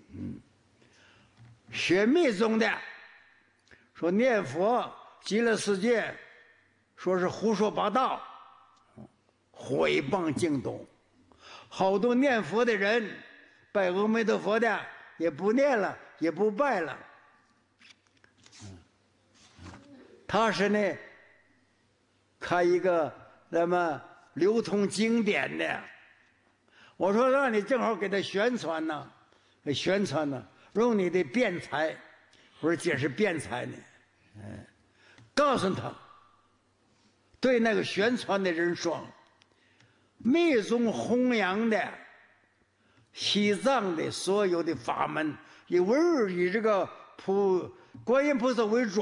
嗯，学密宗的。说念佛极乐世界，说是胡说八道，毁谤净土，好多念佛的人，拜阿弥陀佛的也不念了，也不拜了。他是呢，开一个那么流通经典的，我说让你正好给他宣传呐，宣传呐，用你的辩才。我说：“这是辩才呢，嗯，告诉他，对那个宣传的人说，密宗弘扬的西藏的所有的法门，以文，以这个普观音菩萨为主，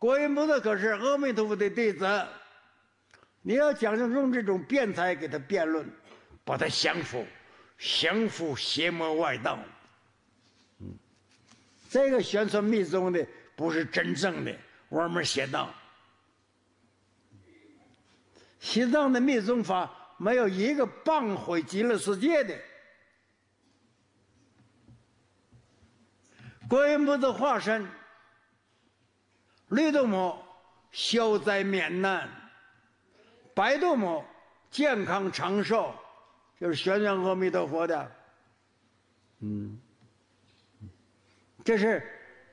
观音菩萨可是阿弥陀佛的弟子，你要讲究用这种辩才给他辩论，把他降服，降服邪魔外道。”这个宣传密宗的不是真正的歪门邪道。西藏的密宗法没有一个棒毁极乐世界的，观音菩萨化身，绿度母消灾免难，白度母健康长寿，就是宣传阿弥陀佛的，嗯。这是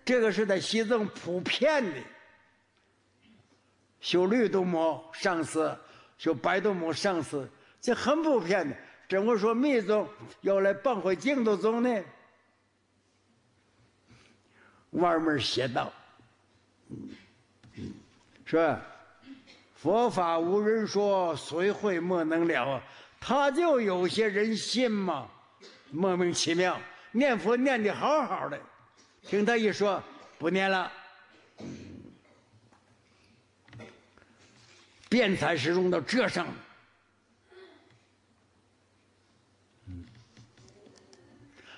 这个是在西藏普遍的，修绿度母上师，修白度母上师，这很普遍的。怎么说密宗要来办回净土宗呢？歪门邪道，是吧？佛法无人说，谁会莫能了？他就有些人信嘛，莫名其妙，念佛念的好好的。听他一说，不念了。辩才，是用到这上，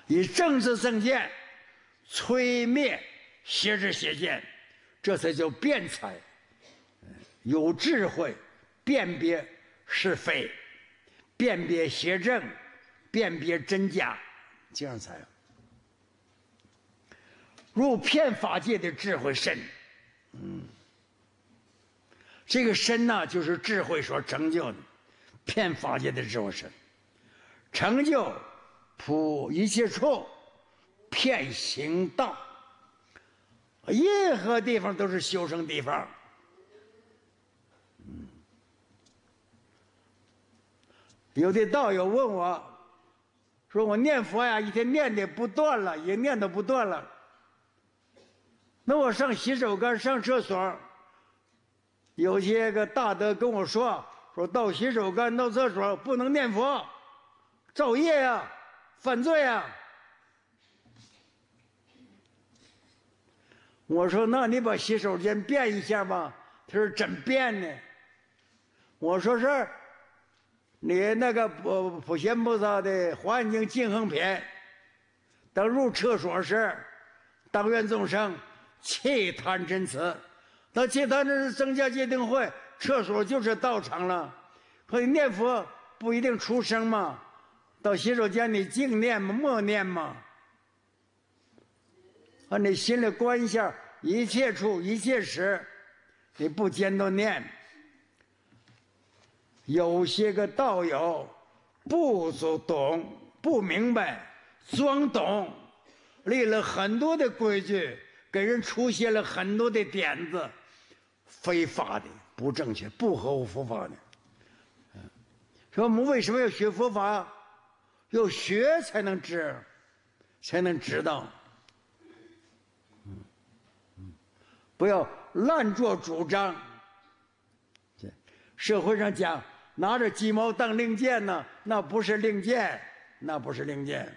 以正治正见，摧灭邪知邪见，这才叫辩才。有智慧，辨别是非，辨别邪正，辨别真假，这样才。入骗法界的智慧深，嗯，这个深呢，就是智慧所成就的，骗法界的智慧深，成就普一切处，骗行道，任何地方都是修生地方。有的道友问我，说我念佛呀，一天念的不断了，也念的不断了。那我上洗手间、上厕所，有些个大德跟我说，说到洗手间、到厕所不能念佛，造业呀，犯罪呀。我说：“那你把洗手间变一下吧。”他说：“怎变呢？”我说：“是，你那个普普贤菩萨的《华严经·净恒品》，等入厕所时，当愿众生。”气坛真词。那气坛真是增加戒定慧，厕所就是道场了。可以念佛不一定出声嘛，到洗手间你静念嘛，默念嘛。啊，你心里观一下一切处一切时，你不间断念。有些个道友，不足懂不明白，装懂，立了很多的规矩。给人出现了很多的点子，非法的、不正确、不合乎佛法的。嗯，说我们为什么要学佛法？要学才能知，才能知道。嗯，嗯，不要乱做主张。对，社会上讲拿着鸡毛当令箭呢，那不是令箭，那不是令箭。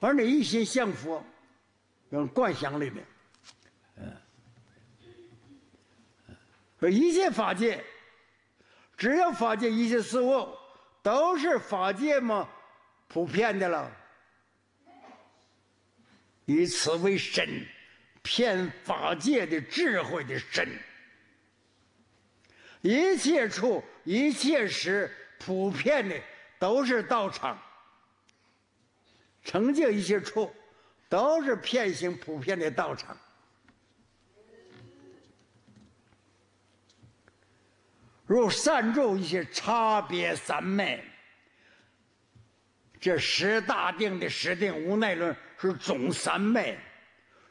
反正你一心向佛。用灌想里面，嗯，一切法界，只要法界一切事物都是法界嘛，普遍的了。以此为身，骗法界的智慧的身。一切处一切时普遍的都是道场，成就一切处。都是骗行普遍的道场，若善住一些差别三昧，这十大定的十定无奈论是总三昧，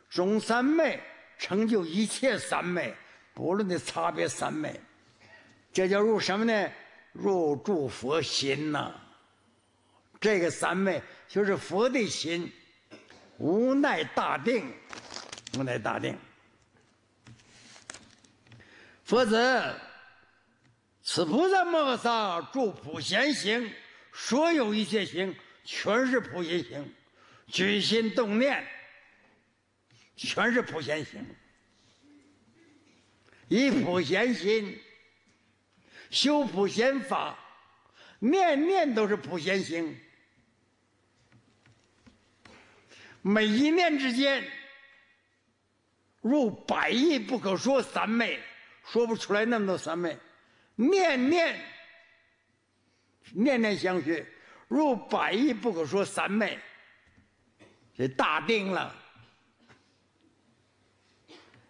总三昧成就一切三昧，不论的差别三昧，这叫入什么呢？入住佛心呐，这个三昧就是佛的心。无奈大定，无奈大定。佛子，此菩萨摩诃萨住普贤行，所有一切行，全是普贤行，举心动念，全是普贤行。以普贤心修普贤法，念念都是普贤行。每一念之间，入百亿不可说三昧，说不出来那么多三昧，念念，念念相续，入百亿不可说三昧，这大定了，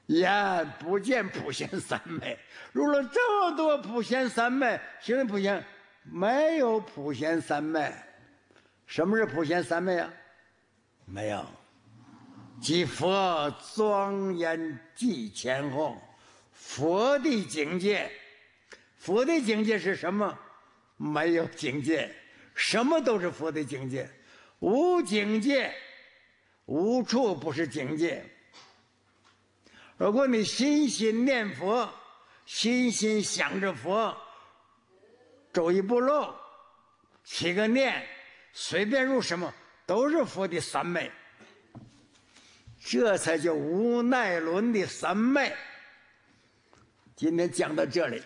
也不见普贤三昧，入了这么多普贤三昧，行了普贤没有普贤三昧，什么是普贤三昧啊？没有，即佛庄严即前后，佛的境界，佛的境界是什么？没有境界，什么都是佛的境界，无境界，无处不是境界。如果你心心念佛，心心想着佛，走一步路，起个念，随便入什么。都是佛的三昧，这才叫无耐伦的三昧。今天讲到这里。